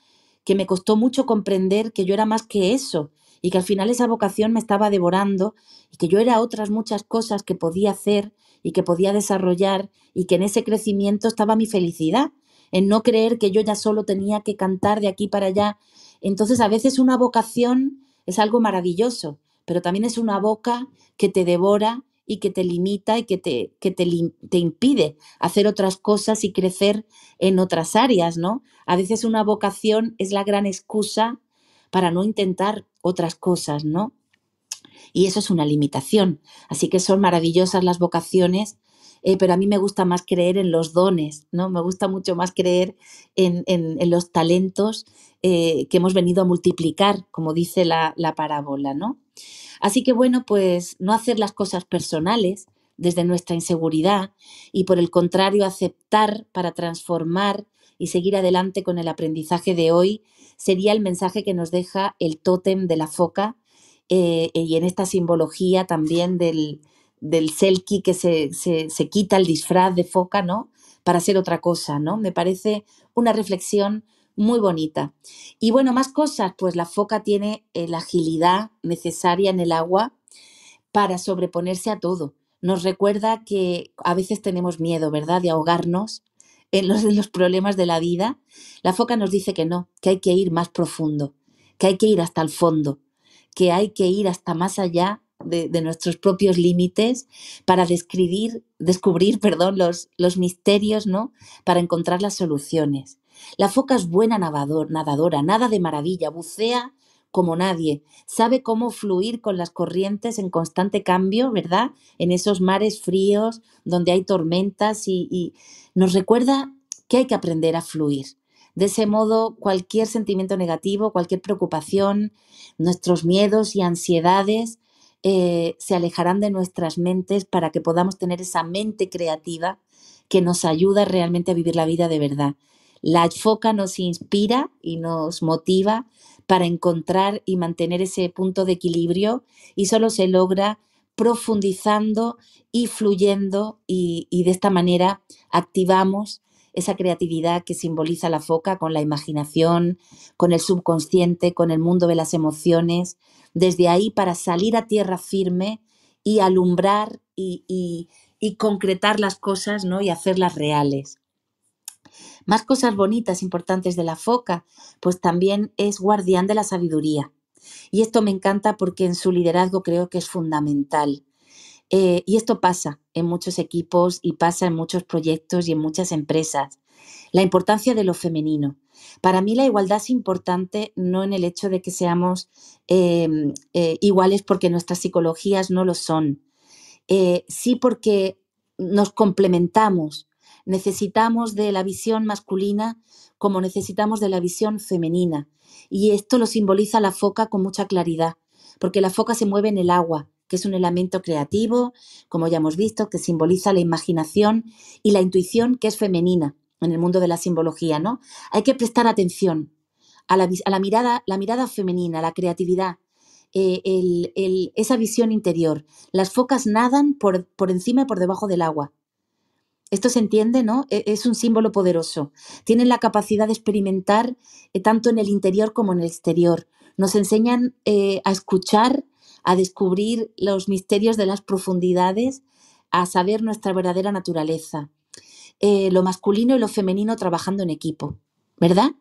que me costó mucho comprender que yo era más que eso y que al final esa vocación me estaba devorando y que yo era otras muchas cosas que podía hacer y que podía desarrollar y que en ese crecimiento estaba mi felicidad, en no creer que yo ya solo tenía que cantar de aquí para allá. Entonces a veces una vocación es algo maravilloso, pero también es una boca que te devora y que te limita y que te, te, impide hacer otras cosas y crecer en otras áreas, ¿no? A veces una vocación es la gran excusa para no intentar otras cosas, ¿no? Y eso es una limitación. Así que son maravillosas las vocaciones, eh, pero a mí me gusta más creer en los dones, ¿no? Me gusta mucho más creer en, los talentos eh, que hemos venido a multiplicar, como dice la, la parábola, ¿no? Así que bueno, pues no hacer las cosas personales desde nuestra inseguridad y por el contrario aceptar para transformar y seguir adelante con el aprendizaje de hoy sería el mensaje que nos deja el tótem de la foca eh, y en esta simbología también del, del que se, quita el disfraz de foca, ¿no? Para hacer otra cosa, ¿no? Me parece una reflexión muy bonita. Y bueno, más cosas, pues la foca tiene eh, la agilidad necesaria en el agua para sobreponerse a todo. Nos recuerda que a veces tenemos miedo, ¿verdad?, de ahogarnos en los, los problemas de la vida. La foca nos dice que no, que hay que ir más profundo, que hay que ir hasta el fondo, que hay que ir hasta más allá de, nuestros propios límites para describir, descubrir perdón, los, los misterios, ¿no? Para encontrar las soluciones. La foca es buena nadadora, nada de maravilla, bucea como nadie, sabe cómo fluir con las corrientes en constante cambio, ¿verdad? En esos mares fríos donde hay tormentas y, nos recuerda que hay que aprender a fluir. De ese modo, cualquier sentimiento negativo, cualquier preocupación, nuestros miedos y ansiedades eh, se alejarán de nuestras mentes para que podamos tener esa mente creativa que nos ayuda realmente a vivir la vida de verdad. La foca nos inspira y nos motiva para encontrar y mantener ese punto de equilibrio y solo se logra profundizando y fluyendo y, de esta manera activamos esa creatividad que simboliza la foca con la imaginación, con el subconsciente, con el mundo de las emociones, desde ahí para salir a tierra firme y alumbrar y, y concretar las cosas ¿no? y hacerlas reales. Más cosas bonitas, importantes de la foca, pues también es guardián de la sabiduría. Y esto me encanta porque en su liderazgo creo que es fundamental. Eh, y esto pasa en muchos equipos y pasa en muchos proyectos y en muchas empresas. La importancia de lo femenino. Para mí la igualdad es importante no en el hecho de que seamos em, eh, iguales porque nuestras psicologías no lo son, eh, sí porque nos complementamos necesitamos de la visión masculina como necesitamos de la visión femenina. Y esto lo simboliza la foca con mucha claridad, porque la foca se mueve en el agua, que es un elemento creativo, como ya hemos visto, que simboliza la imaginación y la intuición que es femenina en el mundo de la simbología, ¿no? Hay que prestar atención a la, mirada, la mirada femenina, la creatividad, eh, esa visión interior. Las focas nadan por encima y por debajo del agua. Esto se entiende, ¿no? E, es un símbolo poderoso. Tienen la capacidad de experimentar eh, tanto en el interior como en el exterior. Nos enseñan eh, a escuchar, a descubrir los misterios de las profundidades, a saber nuestra verdadera naturaleza. Eh, lo masculino y lo femenino trabajando en equipo, ¿verdad?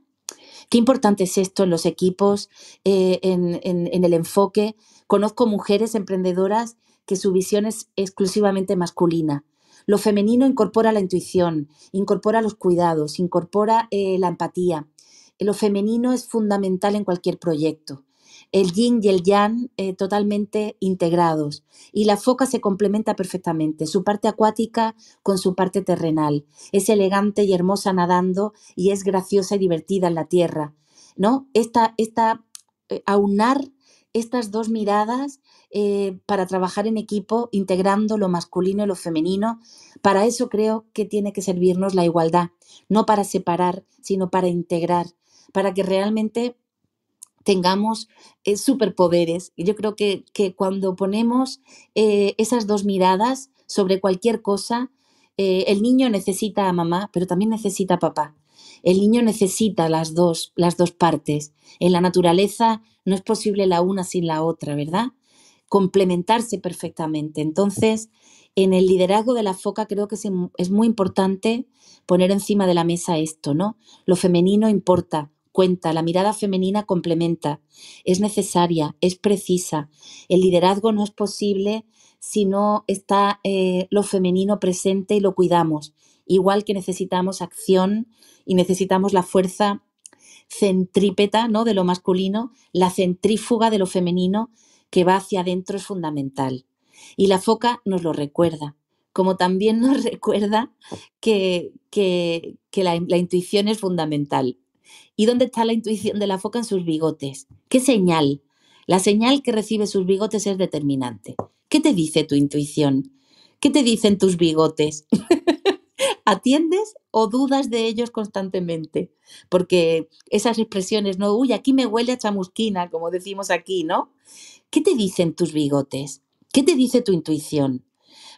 Qué importante es esto en los equipos, en, el enfoque. Conozco mujeres emprendedoras que su visión es exclusivamente masculina lo femenino incorpora la intuición, incorpora los cuidados, incorpora eh, la empatía. Lo femenino es fundamental en cualquier proyecto. El yin y el yang eh, totalmente integrados. Y la foca se complementa perfectamente, su parte acuática con su parte terrenal. Es elegante y hermosa nadando y es graciosa y divertida en la tierra. ¿no? Esta, esta eh, aunar estas dos miradas eh, para trabajar en equipo, integrando lo masculino y lo femenino. Para eso creo que tiene que servirnos la igualdad, no para separar, sino para integrar, para que realmente tengamos eh, superpoderes. superpoderes. Yo creo que, cuando ponemos eh, esas dos miradas sobre cualquier cosa, el niño necesita a mamá, pero también necesita a papá. El niño necesita las dos, las dos partes. En la naturaleza no es posible la una sin la otra, ¿verdad? complementarse perfectamente. Entonces, en el liderazgo de la foca creo que es muy importante poner encima de la mesa esto, ¿no? Lo femenino importa, cuenta, la mirada femenina complementa, es necesaria, es precisa. El liderazgo no es posible si no está eh, lo femenino presente y lo cuidamos, igual que necesitamos acción y necesitamos la fuerza centrípeta ¿no? de lo masculino, la centrífuga de lo femenino que va hacia adentro es fundamental. Y la foca nos lo recuerda, como también nos recuerda que, la, la intuición es fundamental. ¿Y dónde está la intuición de la foca en sus bigotes? ¿Qué señal? La señal que recibe sus bigotes es determinante. ¿Qué te dice tu intuición? ¿Qué te dicen tus bigotes? ¿Atiendes o dudas de ellos constantemente? Porque esas expresiones, no, uy, aquí me huele a chamusquina, como decimos aquí, ¿no? ¿Qué te dicen tus bigotes? ¿Qué te dice tu intuición?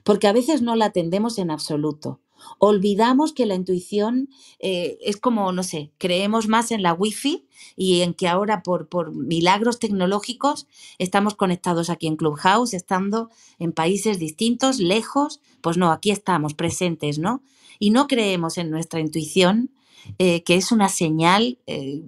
Porque a veces no la atendemos en absoluto. Olvidamos que la intuición eh, es como, no sé, creemos más en la wifi y en que ahora por, milagros tecnológicos estamos conectados aquí en Clubhouse, estando en países distintos, lejos, pues no, aquí estamos, presentes, ¿no? Y no creemos en nuestra intuición, eh, que es una señal eh,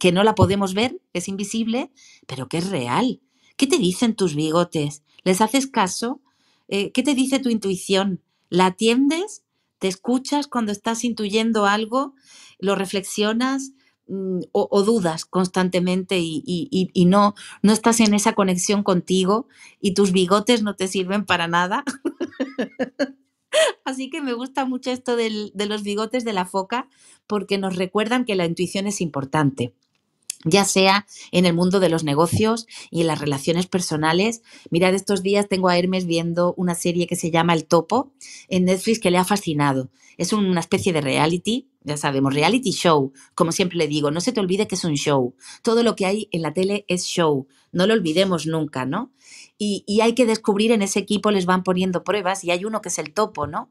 que no la podemos ver, es invisible, pero que es real ¿Qué te dicen tus bigotes? ¿Les haces caso? Eh, ¿Qué te dice tu intuición? ¿La atiendes? ¿Te escuchas cuando estás intuyendo algo? ¿Lo reflexionas? Mm, o, dudas constantemente y, no, no estás en esa conexión contigo y tus bigotes no te sirven para nada. Así que me gusta mucho esto de los bigotes de la foca porque nos recuerdan que la intuición es importante ya sea en el mundo de los negocios y en las relaciones personales. Mirad, estos días tengo a Hermes viendo una serie que se llama El Topo en Netflix que le ha fascinado. Es una especie de reality, ya sabemos, reality show. Como siempre le digo, no se te olvide que es un show. Todo lo que hay en la tele es show. No lo olvidemos nunca, ¿no? Y, hay que descubrir en ese equipo, les van poniendo pruebas y hay uno que es el topo, ¿no?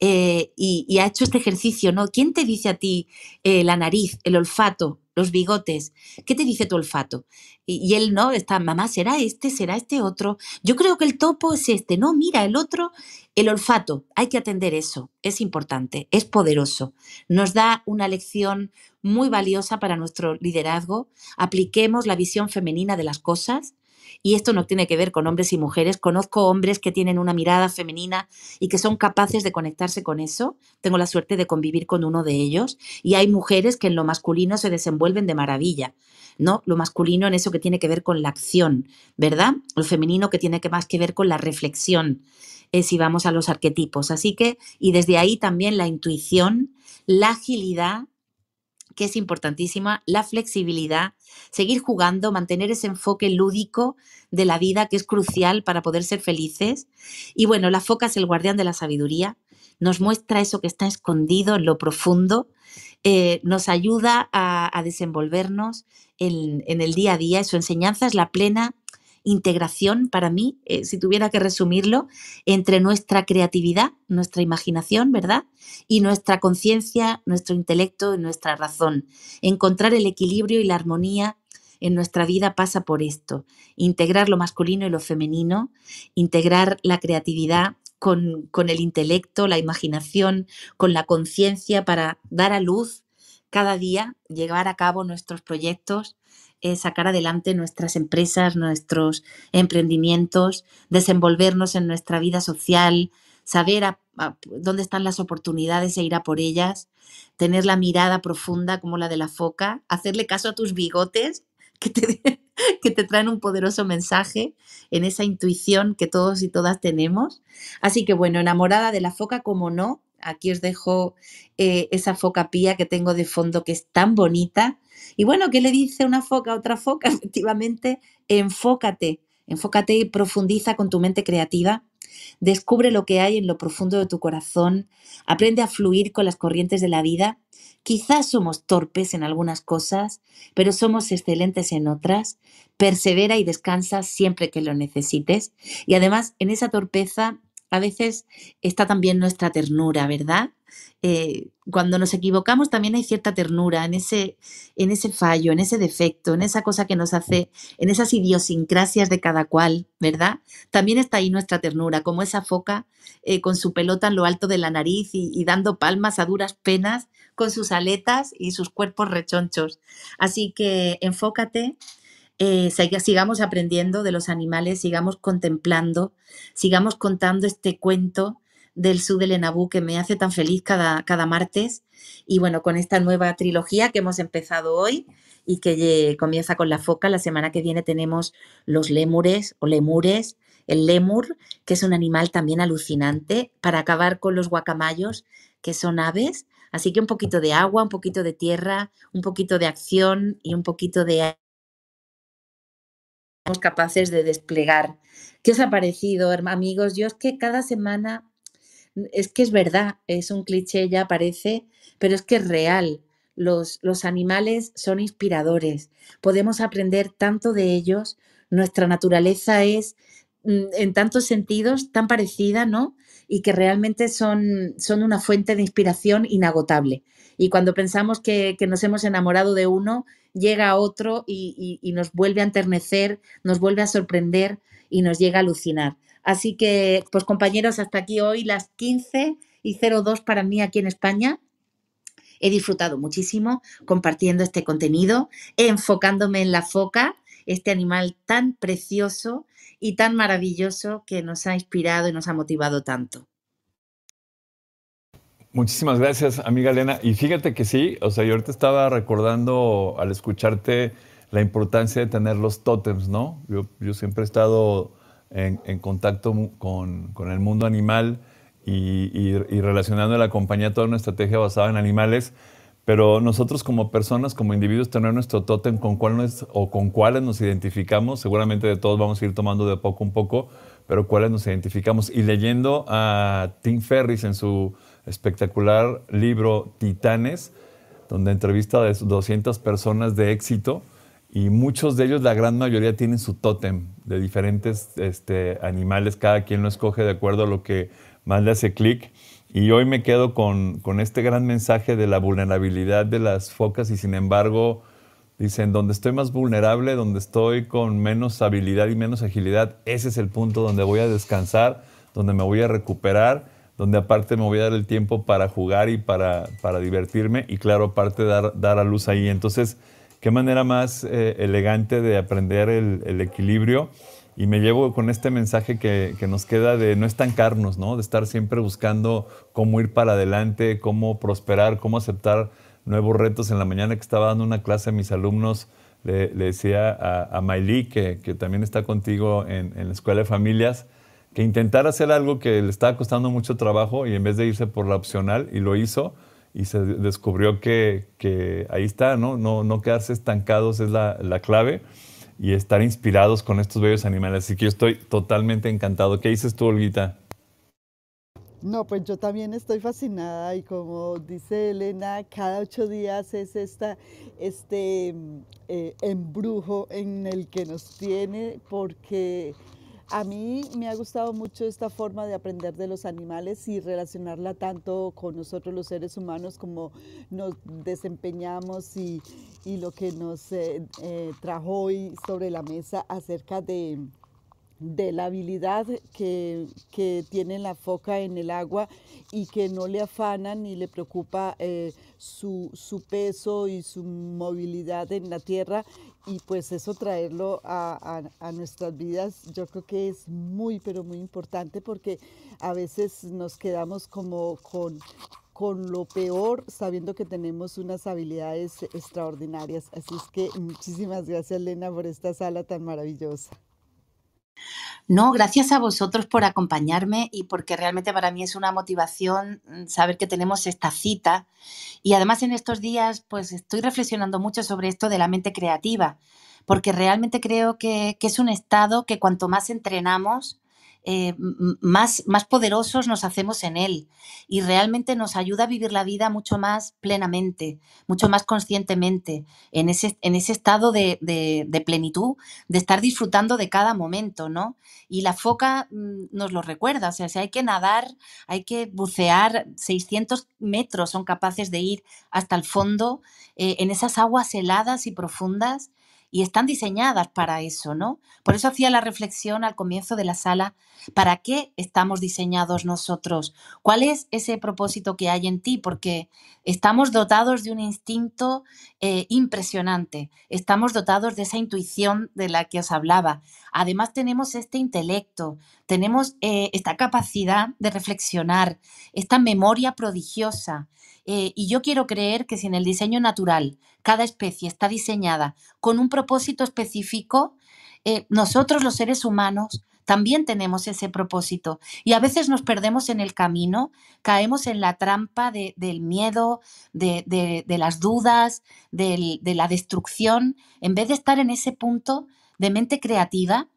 Eh, y, ha hecho este ejercicio, ¿no? ¿Quién te dice a ti eh, la nariz, el olfato, los bigotes, ¿qué te dice tu olfato? Y, él no, está, mamá, será este, será este otro. Yo creo que el topo es este, no, mira, el otro, el olfato, hay que atender eso, es importante, es poderoso, nos da una lección muy valiosa para nuestro liderazgo, apliquemos la visión femenina de las cosas, y esto no tiene que ver con hombres y mujeres. Conozco hombres que tienen una mirada femenina y que son capaces de conectarse con eso. Tengo la suerte de convivir con uno de ellos y hay mujeres que en lo masculino se desenvuelven de maravilla. ¿no? Lo masculino en eso que tiene que ver con la acción, ¿verdad? Lo femenino que tiene que más que ver con la reflexión, eh, si vamos a los arquetipos. Así que, y desde ahí también la intuición, la agilidad, que es importantísima, la flexibilidad, seguir jugando, mantener ese enfoque lúdico de la vida que es crucial para poder ser felices. Y bueno, la foca es el guardián de la sabiduría, nos muestra eso que está escondido en lo profundo, eh, nos ayuda a, desenvolvernos en, en, el día a día su enseñanza es la plena integración para mí, eh, si tuviera que resumirlo, entre nuestra creatividad, nuestra imaginación, ¿verdad? Y nuestra conciencia, nuestro intelecto y nuestra razón. Encontrar el equilibrio y la armonía en nuestra vida pasa por esto, integrar lo masculino y lo femenino, integrar la creatividad con, con el intelecto, la imaginación, con la conciencia para dar a luz cada día, llevar a cabo nuestros proyectos eh, sacar adelante nuestras empresas, nuestros emprendimientos, desenvolvernos en nuestra vida social, saber dónde están las oportunidades e ir a por ellas, tener la mirada profunda como la de la foca, hacerle caso a tus bigotes que te, que te traen un poderoso mensaje en esa intuición que todos y todas tenemos. Así que bueno, enamorada de la foca, como no, Aquí os dejo eh, esa foca pía que tengo de fondo que es tan bonita. Y bueno, ¿qué le dice una foca a otra foca? Efectivamente, enfócate, enfócate y profundiza con tu mente creativa. Descubre lo que hay en lo profundo de tu corazón, aprende a fluir con las corrientes de la vida. Quizás somos torpes en algunas cosas, pero somos excelentes en otras. Persevera y descansa siempre que lo necesites. Y además, en esa torpeza a veces está también nuestra ternura, ¿verdad? Eh, cuando nos equivocamos también hay cierta ternura en ese, en ese fallo, en ese defecto, en esa cosa que nos hace, en esas idiosincrasias de cada cual, ¿verdad? También está ahí nuestra ternura, como esa foca eh, con su pelota en lo alto de la nariz y, y dando palmas a duras penas con sus aletas y sus cuerpos rechonchos. Así que enfócate eh, sigamos aprendiendo de los animales, sigamos contemplando, sigamos contando este cuento del sur del Enabú que me hace tan feliz cada, cada martes. Y bueno, con esta nueva trilogía que hemos empezado hoy y que comienza con la foca, la semana que viene tenemos los lémures o lemures, el lemur, que es un animal también alucinante, para acabar con los guacamayos, que son aves. Así que un poquito de agua, un poquito de tierra, un poquito de acción y un poquito de capaces de desplegar. ¿Qué os ha parecido, amigos? Yo es que cada semana, es que es verdad, es un cliché ya parece, pero es que es real. Los, los animales son inspiradores, podemos aprender tanto de ellos, nuestra naturaleza es mm, en tantos sentidos tan parecida, ¿no? Y que realmente son, son una fuente de inspiración inagotable. Y cuando pensamos que, que nos hemos enamorado de uno, llega otro y, nos vuelve a enternecer, nos vuelve a sorprender y nos llega a alucinar. Así que, pues compañeros, hasta aquí hoy las 15 y 02 para mí aquí en España. He disfrutado muchísimo compartiendo este contenido, enfocándome en la foca, este animal tan precioso y tan maravilloso que nos ha inspirado y nos ha motivado tanto. Muchísimas gracias, amiga Elena. Y fíjate que sí, o sea, yo ahorita estaba recordando al escucharte la importancia de tener los tótems, ¿no? Yo, siempre he estado en, contacto con, el mundo animal y, relacionando la compañía toda una estrategia basada en animales, pero nosotros como personas, como individuos, tener nuestro tótem con cuál o con cuáles nos identificamos, seguramente de todos vamos a ir tomando de poco a poco, pero cuáles nos identificamos. Y leyendo a Tim Ferris en su espectacular libro Titanes, donde entrevista a 200 personas de éxito y muchos de ellos, la gran mayoría, tienen su tótem de diferentes este, animales, cada quien lo escoge de acuerdo a lo que más le hace clic. Y hoy me quedo con, con, este gran mensaje de la vulnerabilidad de las focas y sin embargo dicen, donde estoy más vulnerable, donde estoy con menos habilidad y menos agilidad, ese es el punto donde voy a descansar, donde me voy a recuperar donde aparte me voy a dar el tiempo para jugar y para, divertirme y claro, aparte dar, a luz ahí. Entonces, qué manera más eh, elegante de aprender el, equilibrio y me llevo con este mensaje que, nos queda de no estancarnos, ¿no? de estar siempre buscando cómo ir para adelante, cómo prosperar, cómo aceptar nuevos retos. En la mañana que estaba dando una clase a mis alumnos, le, decía a, a que, también está contigo en la Escuela de Familias, Intentar hacer algo que le estaba costando mucho trabajo y en vez de irse por la opcional y lo hizo y se descubrió que, ahí está, ¿no? ¿no? No quedarse estancados es la, clave y estar inspirados con estos bellos animales. Así que yo estoy totalmente encantado. ¿Qué dices tú, Olguita? No, pues yo también estoy fascinada y como dice Elena, cada ocho días es esta, este eh, embrujo en el que nos tiene porque a mí me ha gustado mucho esta forma de aprender de los animales y relacionarla tanto con nosotros los seres humanos como nos desempeñamos y, lo que nos eh, eh, trajo hoy sobre la mesa acerca de de la habilidad que, tiene la foca en el agua y que no le afana ni le preocupa eh, su, peso y su movilidad en la tierra y pues eso traerlo a, a, a, nuestras vidas yo creo que es muy pero muy importante porque a veces nos quedamos como con con lo peor, sabiendo que tenemos unas habilidades extraordinarias. Así es que muchísimas gracias, Lena, por esta sala tan maravillosa. No, gracias a vosotros por acompañarme y porque realmente para mí es una motivación mm, saber que tenemos esta cita. Y además en estos días pues estoy reflexionando mucho sobre esto de la mente creativa, porque realmente creo que, es un estado que cuanto más entrenamos, eh, más, más poderosos nos hacemos en él y realmente nos ayuda a vivir la vida mucho más plenamente, mucho más conscientemente, en ese, en ese estado de, plenitud, de estar disfrutando de cada momento, ¿no? Y la foca mm, nos lo recuerda, o sea, si hay que nadar, hay que bucear 600 metros, son capaces de ir hasta el fondo, eh, en esas aguas heladas y profundas, y están diseñadas para eso, ¿no? Por eso hacía la reflexión al comienzo de la sala, ¿para qué estamos diseñados nosotros? ¿Cuál es ese propósito que hay en ti? Porque estamos dotados de un instinto eh, impresionante, estamos dotados de esa intuición de la que os hablaba. Además tenemos este intelecto, tenemos eh, esta capacidad de reflexionar, esta memoria prodigiosa. Eh, y yo quiero creer que si en el diseño natural cada especie está diseñada con un propósito específico, eh, nosotros los seres humanos también tenemos ese propósito. Y a veces nos perdemos en el camino, caemos en la trampa del miedo, de, las dudas, de la destrucción, en vez de estar en ese punto de mente creativa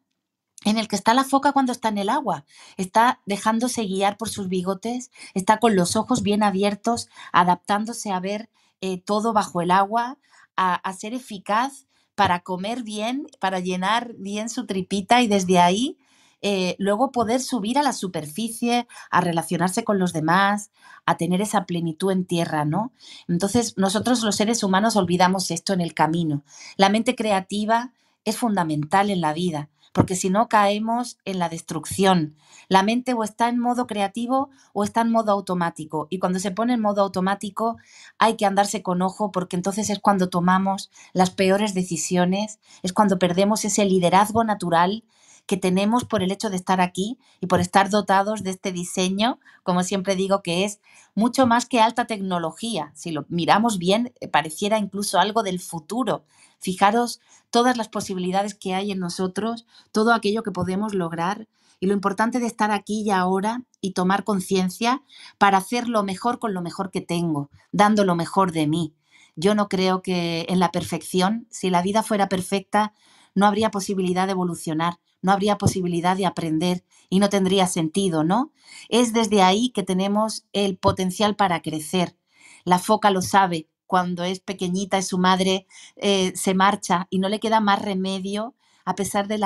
en el que está la foca cuando está en el agua. Está dejándose guiar por sus bigotes, está con los ojos bien abiertos, adaptándose a ver eh, todo bajo el agua, a, ser eficaz para comer bien, para llenar bien su tripita y desde ahí eh, luego poder subir a la superficie, a relacionarse con los demás, a tener esa plenitud en tierra, ¿no? Entonces, nosotros los seres humanos olvidamos esto en el camino. La mente creativa es fundamental en la vida porque si no caemos en la destrucción. La mente o está en modo creativo o está en modo automático. Y cuando se pone en modo automático hay que andarse con ojo porque entonces es cuando tomamos las peores decisiones, es cuando perdemos ese liderazgo natural que tenemos por el hecho de estar aquí y por estar dotados de este diseño, como siempre digo, que es mucho más que alta tecnología. Si lo miramos bien, eh, pareciera incluso algo del futuro, Fijaros todas las posibilidades que hay en nosotros, todo aquello que podemos lograr y lo importante de estar aquí y ahora y tomar conciencia para hacer lo mejor con lo mejor que tengo, dando lo mejor de mí. Yo no creo que en la perfección, si la vida fuera perfecta, no habría posibilidad de evolucionar, no habría posibilidad de aprender y no tendría sentido, ¿no? Es desde ahí que tenemos el potencial para crecer. La foca lo sabe, cuando es pequeñita y su madre eh, se marcha y no le queda más remedio, a pesar del,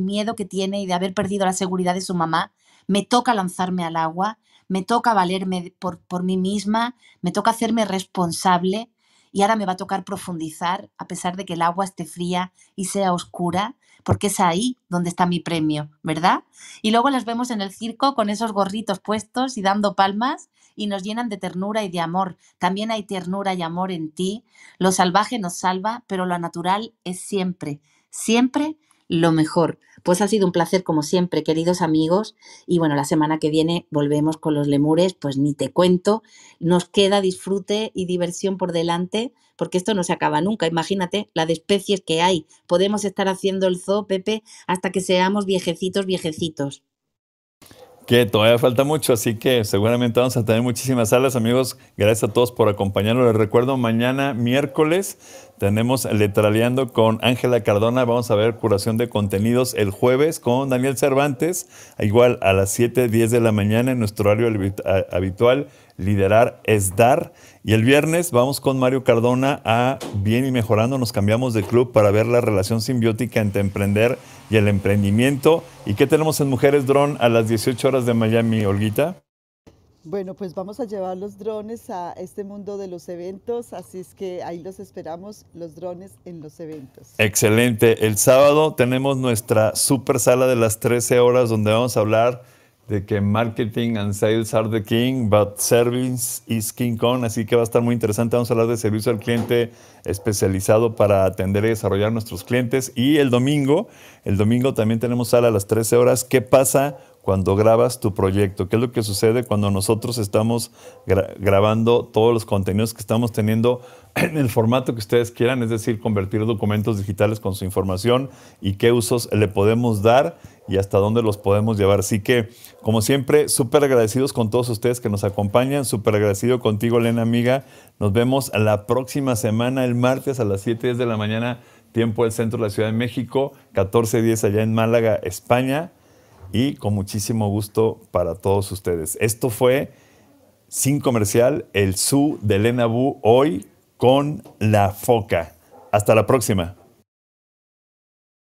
miedo que tiene y de haber perdido la seguridad de su mamá, me toca lanzarme al agua, me toca valerme por, mí misma, me toca hacerme responsable y ahora me va a tocar profundizar a pesar de que el agua esté fría y sea oscura, porque es ahí donde está mi premio, ¿verdad? Y luego las vemos en el circo con esos gorritos puestos y dando palmas y nos llenan de ternura y de amor. También hay ternura y amor en ti. Lo salvaje nos salva, pero lo natural es siempre, siempre lo mejor. Pues ha sido un placer como siempre, queridos amigos. Y bueno, la semana que viene volvemos con los lemures, pues ni te cuento. Nos queda disfrute y diversión por delante, porque esto no se acaba nunca. Imagínate la de especies que hay. Podemos estar haciendo el zoo, Pepe, hasta que seamos viejecitos, viejecitos que todavía falta mucho, así que seguramente vamos a tener muchísimas salas, amigos. Gracias a todos por acompañarnos. Les recuerdo, mañana miércoles tenemos Letraleando con Ángela Cardona. Vamos a ver curación de contenidos el jueves con Daniel Cervantes, igual a las 7, 10 de la mañana en nuestro horario habitual liderar es dar. Y el viernes vamos con Mario Cardona a Bien y Mejorando. Nos cambiamos de club para ver la relación simbiótica entre emprender y el emprendimiento. ¿Y qué tenemos en Mujeres Drone a las 18 horas de Miami, Olguita? Bueno, pues vamos a llevar los drones a este mundo de los eventos, así es que ahí los esperamos, los drones en los eventos. Excelente. El sábado tenemos nuestra super sala de las 13 horas donde vamos a hablar de que marketing and sales are the king, but service is king con, así que va a estar muy interesante. Vamos a hablar de servicio al cliente especializado para atender y desarrollar nuestros clientes. Y el domingo, el domingo también tenemos sala a las 13 horas. ¿Qué pasa cuando grabas tu proyecto. ¿Qué es lo que sucede cuando nosotros estamos grabando todos los contenidos que estamos teniendo en el formato que ustedes quieran? Es decir, convertir documentos digitales con su información y qué usos le podemos dar y hasta dónde los podemos llevar. Así que, como siempre, súper agradecidos con todos ustedes que nos acompañan. Súper agradecido contigo, Elena, amiga. Nos vemos la próxima semana, el martes a las 7 de la mañana, tiempo del centro de la Ciudad de México, 14.10 allá en Málaga, España y con muchísimo gusto para todos ustedes. Esto fue sin comercial el Zoo de Elena Bu hoy con la foca. Hasta la próxima.